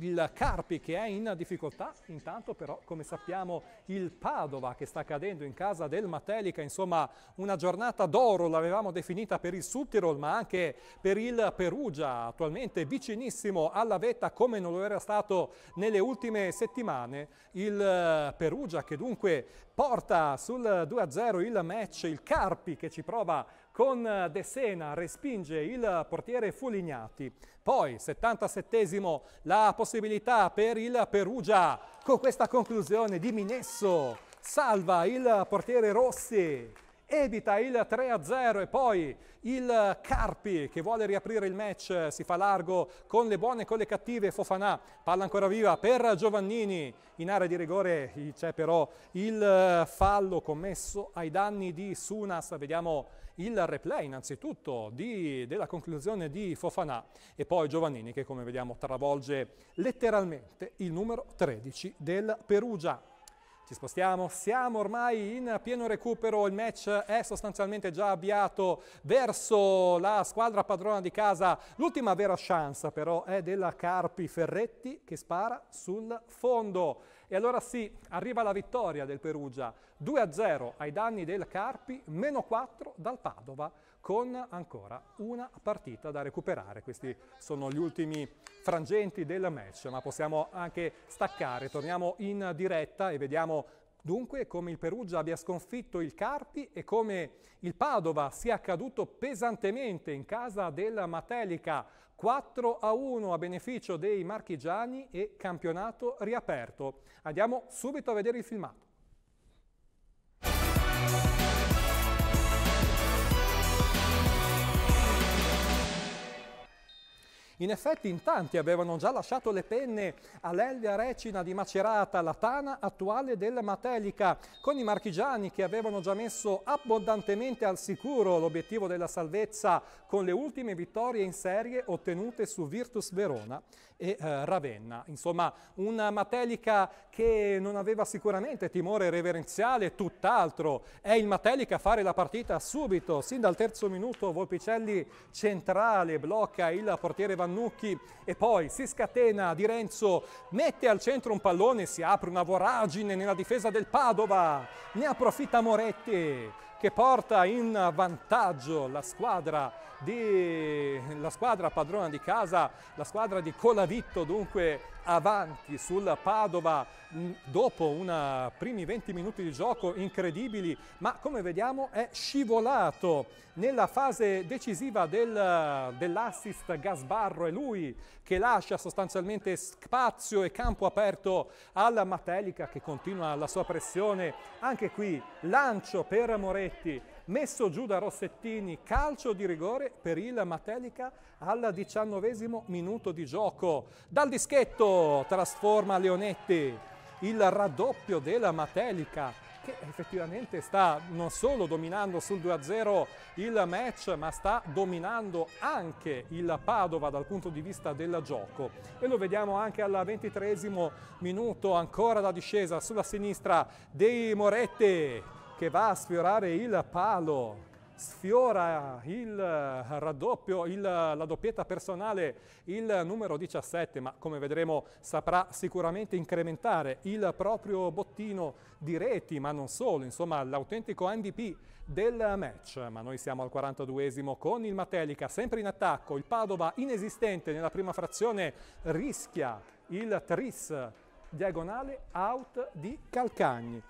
il Carpi che è in difficoltà, intanto però come sappiamo il Padova che sta cadendo in casa del Matelica, insomma una giornata d'oro l'avevamo definita per il Suttirol ma anche per il Perugia, attualmente vicinissimo alla vetta come non lo era stato nelle ultime settimane, il eh, Perugia che dunque porta sul 2-0 il match, il Carpi che ci prova con De Sena respinge il portiere Fulignati. Poi 77 la possibilità per il Perugia con questa conclusione di Minesso. Salva il portiere Rossi evita il 3-0 e poi il Carpi che vuole riaprire il match, si fa largo con le buone e con le cattive, Fofanà, palla ancora viva per Giovannini, in area di rigore c'è però il fallo commesso ai danni di Sunas, vediamo il replay innanzitutto di, della conclusione di Fofanà e poi Giovannini che come vediamo travolge letteralmente il numero 13 del Perugia. Ci spostiamo, siamo ormai in pieno recupero, il match è sostanzialmente già avviato verso la squadra padrona di casa. L'ultima vera chance però è della Carpi Ferretti che spara sul fondo. E allora sì, arriva la vittoria del Perugia, 2-0 ai danni del Carpi, meno 4 dal Padova, con ancora una partita da recuperare. Questi sono gli ultimi frangenti del match, ma possiamo anche staccare. Torniamo in diretta e vediamo Dunque, come il Perugia abbia sconfitto il Carpi e come il Padova sia caduto pesantemente in casa della Matelica 4 a 1 a beneficio dei marchigiani e campionato riaperto. Andiamo subito a vedere il filmato. In effetti in tanti avevano già lasciato le penne all'Elvia Recina di Macerata, la tana attuale della Matelica, con i marchigiani che avevano già messo abbondantemente al sicuro l'obiettivo della salvezza con le ultime vittorie in serie ottenute su Virtus Verona e eh, Ravenna. Insomma, una Matelica che non aveva sicuramente timore reverenziale, tutt'altro. È il Matelica a fare la partita subito, sin dal terzo minuto Volpicelli centrale, blocca il portiere Vannucchi e poi si scatena Di Renzo, mette al centro un pallone, si apre una voragine nella difesa del Padova, ne approfitta Moretti che porta in vantaggio la squadra di la squadra padrona di casa, la squadra di Colavitto dunque avanti sul Padova mm, dopo una primi 20 minuti di gioco incredibili, ma come vediamo è scivolato nella fase decisiva del, dell'assist Gasbarro, è lui che lascia sostanzialmente spazio e campo aperto alla Matelica che continua la sua pressione, anche qui lancio per Moretti messo giù da Rossettini, calcio di rigore per il Matelica al diciannovesimo minuto di gioco. Dal dischetto trasforma Leonetti il raddoppio della Matelica che effettivamente sta non solo dominando sul 2-0 il match, ma sta dominando anche il Padova dal punto di vista del gioco. E lo vediamo anche al 23 minuto, ancora la discesa sulla sinistra dei Moretti che va a sfiorare il palo, sfiora il raddoppio, il, la doppietta personale, il numero 17, ma come vedremo saprà sicuramente incrementare il proprio bottino di reti, ma non solo, insomma l'autentico MVP del match. Ma noi siamo al 42esimo con il Matelica, sempre in attacco, il Padova inesistente nella prima frazione rischia il tris diagonale out di Calcagni.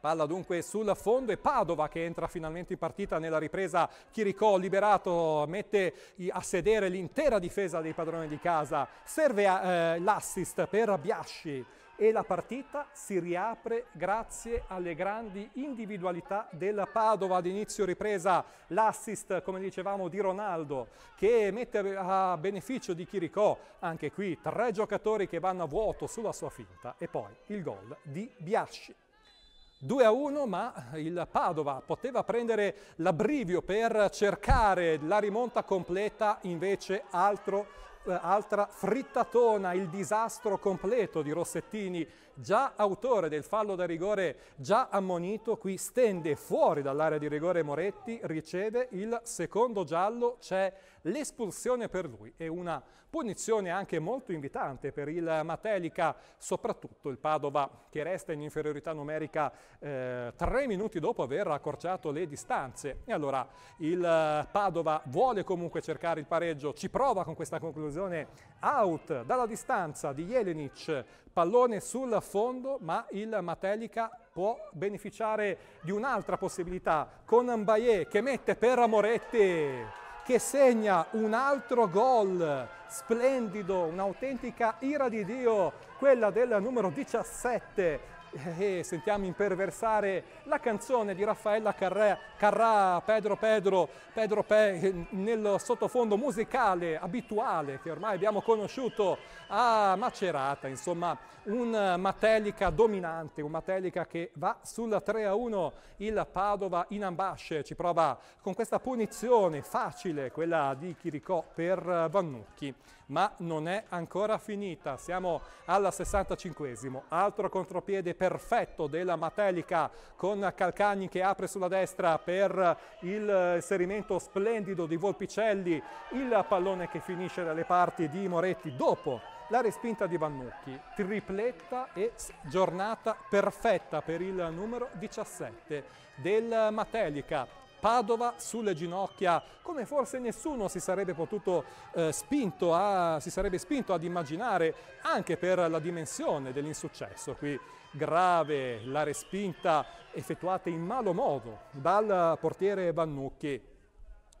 Palla dunque sul fondo e Padova che entra finalmente in partita nella ripresa. Chiricò liberato mette a sedere l'intera difesa dei padroni di casa. Serve eh, l'assist per Biasci e la partita si riapre grazie alle grandi individualità del Padova ad inizio ripresa l'assist come dicevamo di Ronaldo che mette a beneficio di Chiricò anche qui tre giocatori che vanno a vuoto sulla sua finta e poi il gol di Biasci 2 a 1, ma il Padova poteva prendere l'abbrivio per cercare la rimonta completa, invece altro, eh, altra frittatona, il disastro completo di Rossettini, già autore del fallo da rigore, già ammonito, qui stende fuori dall'area di rigore Moretti, riceve il secondo giallo, c'è L'espulsione per lui e una punizione anche molto invitante per il Matelica, soprattutto il Padova che resta in inferiorità numerica eh, tre minuti dopo aver accorciato le distanze. E allora il Padova vuole comunque cercare il pareggio, ci prova con questa conclusione out dalla distanza di Jelenic, pallone sul fondo, ma il Matelica può beneficiare di un'altra possibilità con Mbaye che mette per Amoretti che segna un altro gol splendido, un'autentica ira di Dio, quella del numero 17 e eh, eh, sentiamo imperversare la canzone di Raffaella Carrà, Carrà Pedro Pedro, Pedro Pe, eh, nel sottofondo musicale abituale che ormai abbiamo conosciuto a Macerata, insomma un Matelica dominante, un Matelica che va sulla 3-1 il Padova in ambasce, ci prova con questa punizione facile, quella di Chiricò per Vannucchi ma non è ancora finita. Siamo alla 65esimo, altro contropiede perfetto della Matelica con Calcagni che apre sulla destra per il inserimento splendido di Volpicelli, il pallone che finisce dalle parti di Moretti dopo la respinta di Vannucchi, tripletta e giornata perfetta per il numero 17 del Matelica. Padova sulle ginocchia, come forse nessuno si sarebbe potuto eh, spinto a, si sarebbe spinto ad immaginare anche per la dimensione dell'insuccesso qui grave la respinta effettuata in malo modo dal portiere Vannucchi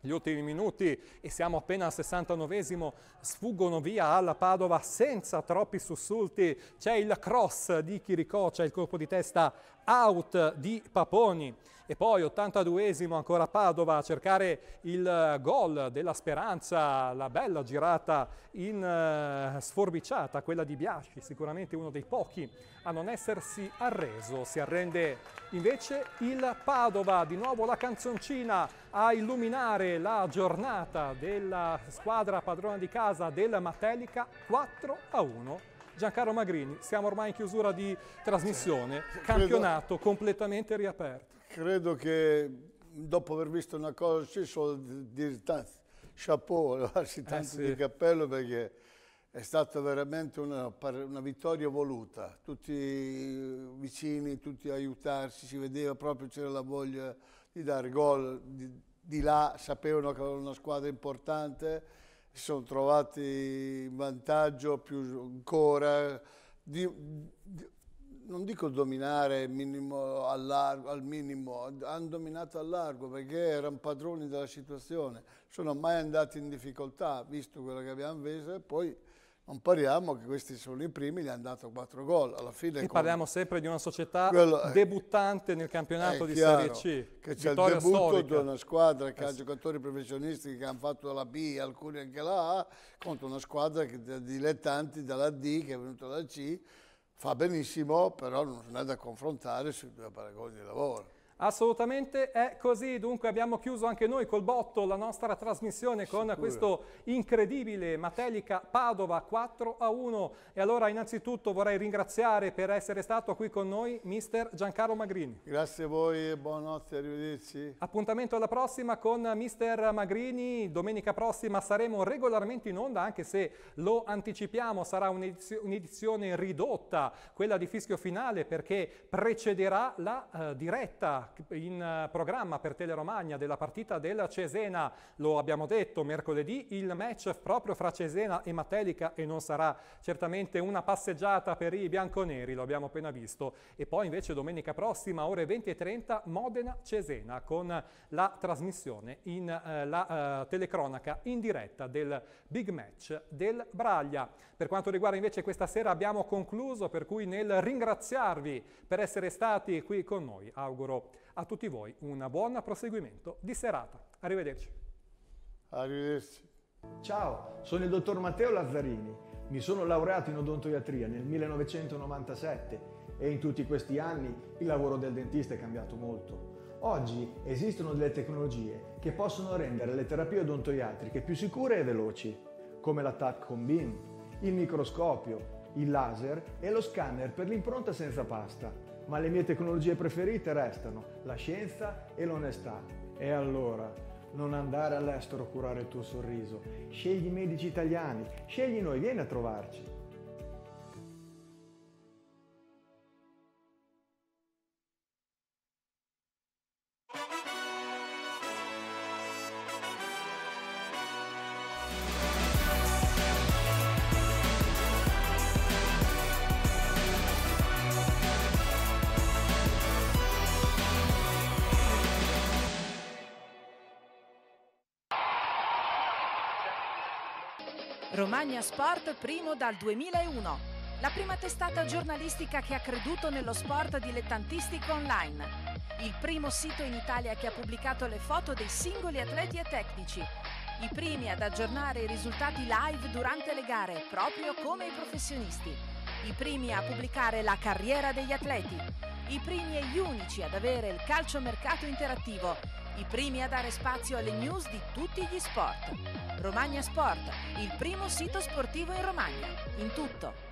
gli ultimi minuti e siamo appena al 69esimo, sfuggono via alla Padova senza troppi sussulti, c'è il cross di Chiricò, c'è il colpo di testa out di Paponi e poi 82esimo ancora Padova a cercare il eh, gol della speranza, la bella girata in uh, sforbiciata, quella di Biasci, sicuramente uno dei pochi a non essersi arreso. Si arrende invece il Padova, di nuovo la canzoncina a illuminare la giornata della squadra padrona di casa della Matelica 4 a 1 Giancarlo Magrini, siamo ormai in chiusura di trasmissione, cioè, campionato credo, completamente riaperto.
Credo che dopo aver visto una cosa sì, solo di tanti, chapeau, levarsi tanto eh sì. di cappello perché è stata veramente una, una, vittoria voluta, tutti vicini, tutti aiutarsi, si vedeva proprio c'era la voglia di dare gol, di, di là sapevano che era una squadra importante si sono trovati in vantaggio più ancora, di, di, non dico dominare minimo largo, al minimo, hanno dominato al largo perché erano padroni della situazione, sono mai andati in difficoltà, visto quello che abbiamo visto e poi non parliamo che questi sono i primi, gli hanno dato 4 gol. Alla fine. Qui parliamo
sempre di una società quello, eh, debuttante nel campionato di Serie C. Che c'è il debutto storica. di una squadra che eh. ha
giocatori professionisti che hanno fatto la B, alcuni anche la A, contro una squadra che ha dilettanti dalla D, che è venuta dalla C. Fa benissimo, però non è da confrontare sui due paragoni di lavoro. Assolutamente è così, dunque abbiamo chiuso
anche noi col botto la nostra trasmissione Sicuro. con questo incredibile Matelica Padova 4 a 1 e allora innanzitutto vorrei ringraziare per essere stato qui con noi mister Giancarlo Magrini. Grazie a voi e buonanotte, arrivederci. Appuntamento alla prossima con mister Magrini, domenica prossima saremo regolarmente in onda anche se lo anticipiamo, sarà un'edizione ridotta quella di fischio finale perché precederà la uh, diretta in eh, programma per Teleromagna della partita della Cesena, lo abbiamo detto mercoledì, il match proprio fra Cesena e Matelica e non sarà certamente una passeggiata per i bianconeri, lo abbiamo appena visto. E poi invece domenica prossima, ore 20.30, Modena-Cesena con la trasmissione in eh, la eh, telecronaca in diretta del big match del Braglia. Per quanto riguarda invece questa sera abbiamo concluso, per cui nel ringraziarvi per essere stati qui con noi auguro a tutti voi un buon proseguimento di serata. Arrivederci.
Arrivederci. Ciao, sono il dottor Matteo Lazzarini. Mi sono laureato in odontoiatria nel 1997 e in tutti questi
anni il lavoro del dentista è cambiato molto. Oggi esistono delle tecnologie che possono rendere le terapie odontoiatriche più sicure e veloci, come l'attack con BIM, il microscopio, il laser e lo scanner per l'impronta senza pasta ma le mie tecnologie preferite restano la scienza e l'onestà. E allora, non andare all'estero a curare il tuo sorriso, scegli i medici italiani, scegli noi, vieni a trovarci.
Romagna Sport primo dal 2001, la prima testata giornalistica che ha creduto nello sport dilettantistico online, il primo sito in Italia che ha pubblicato le foto dei singoli atleti e tecnici, i primi ad aggiornare i risultati live durante le gare, proprio come i professionisti, i primi a pubblicare la carriera degli atleti, i primi e gli unici ad avere il calciomercato interattivo i primi a dare spazio alle news di tutti gli sport. Romagna Sport, il primo sito sportivo in Romagna, in tutto.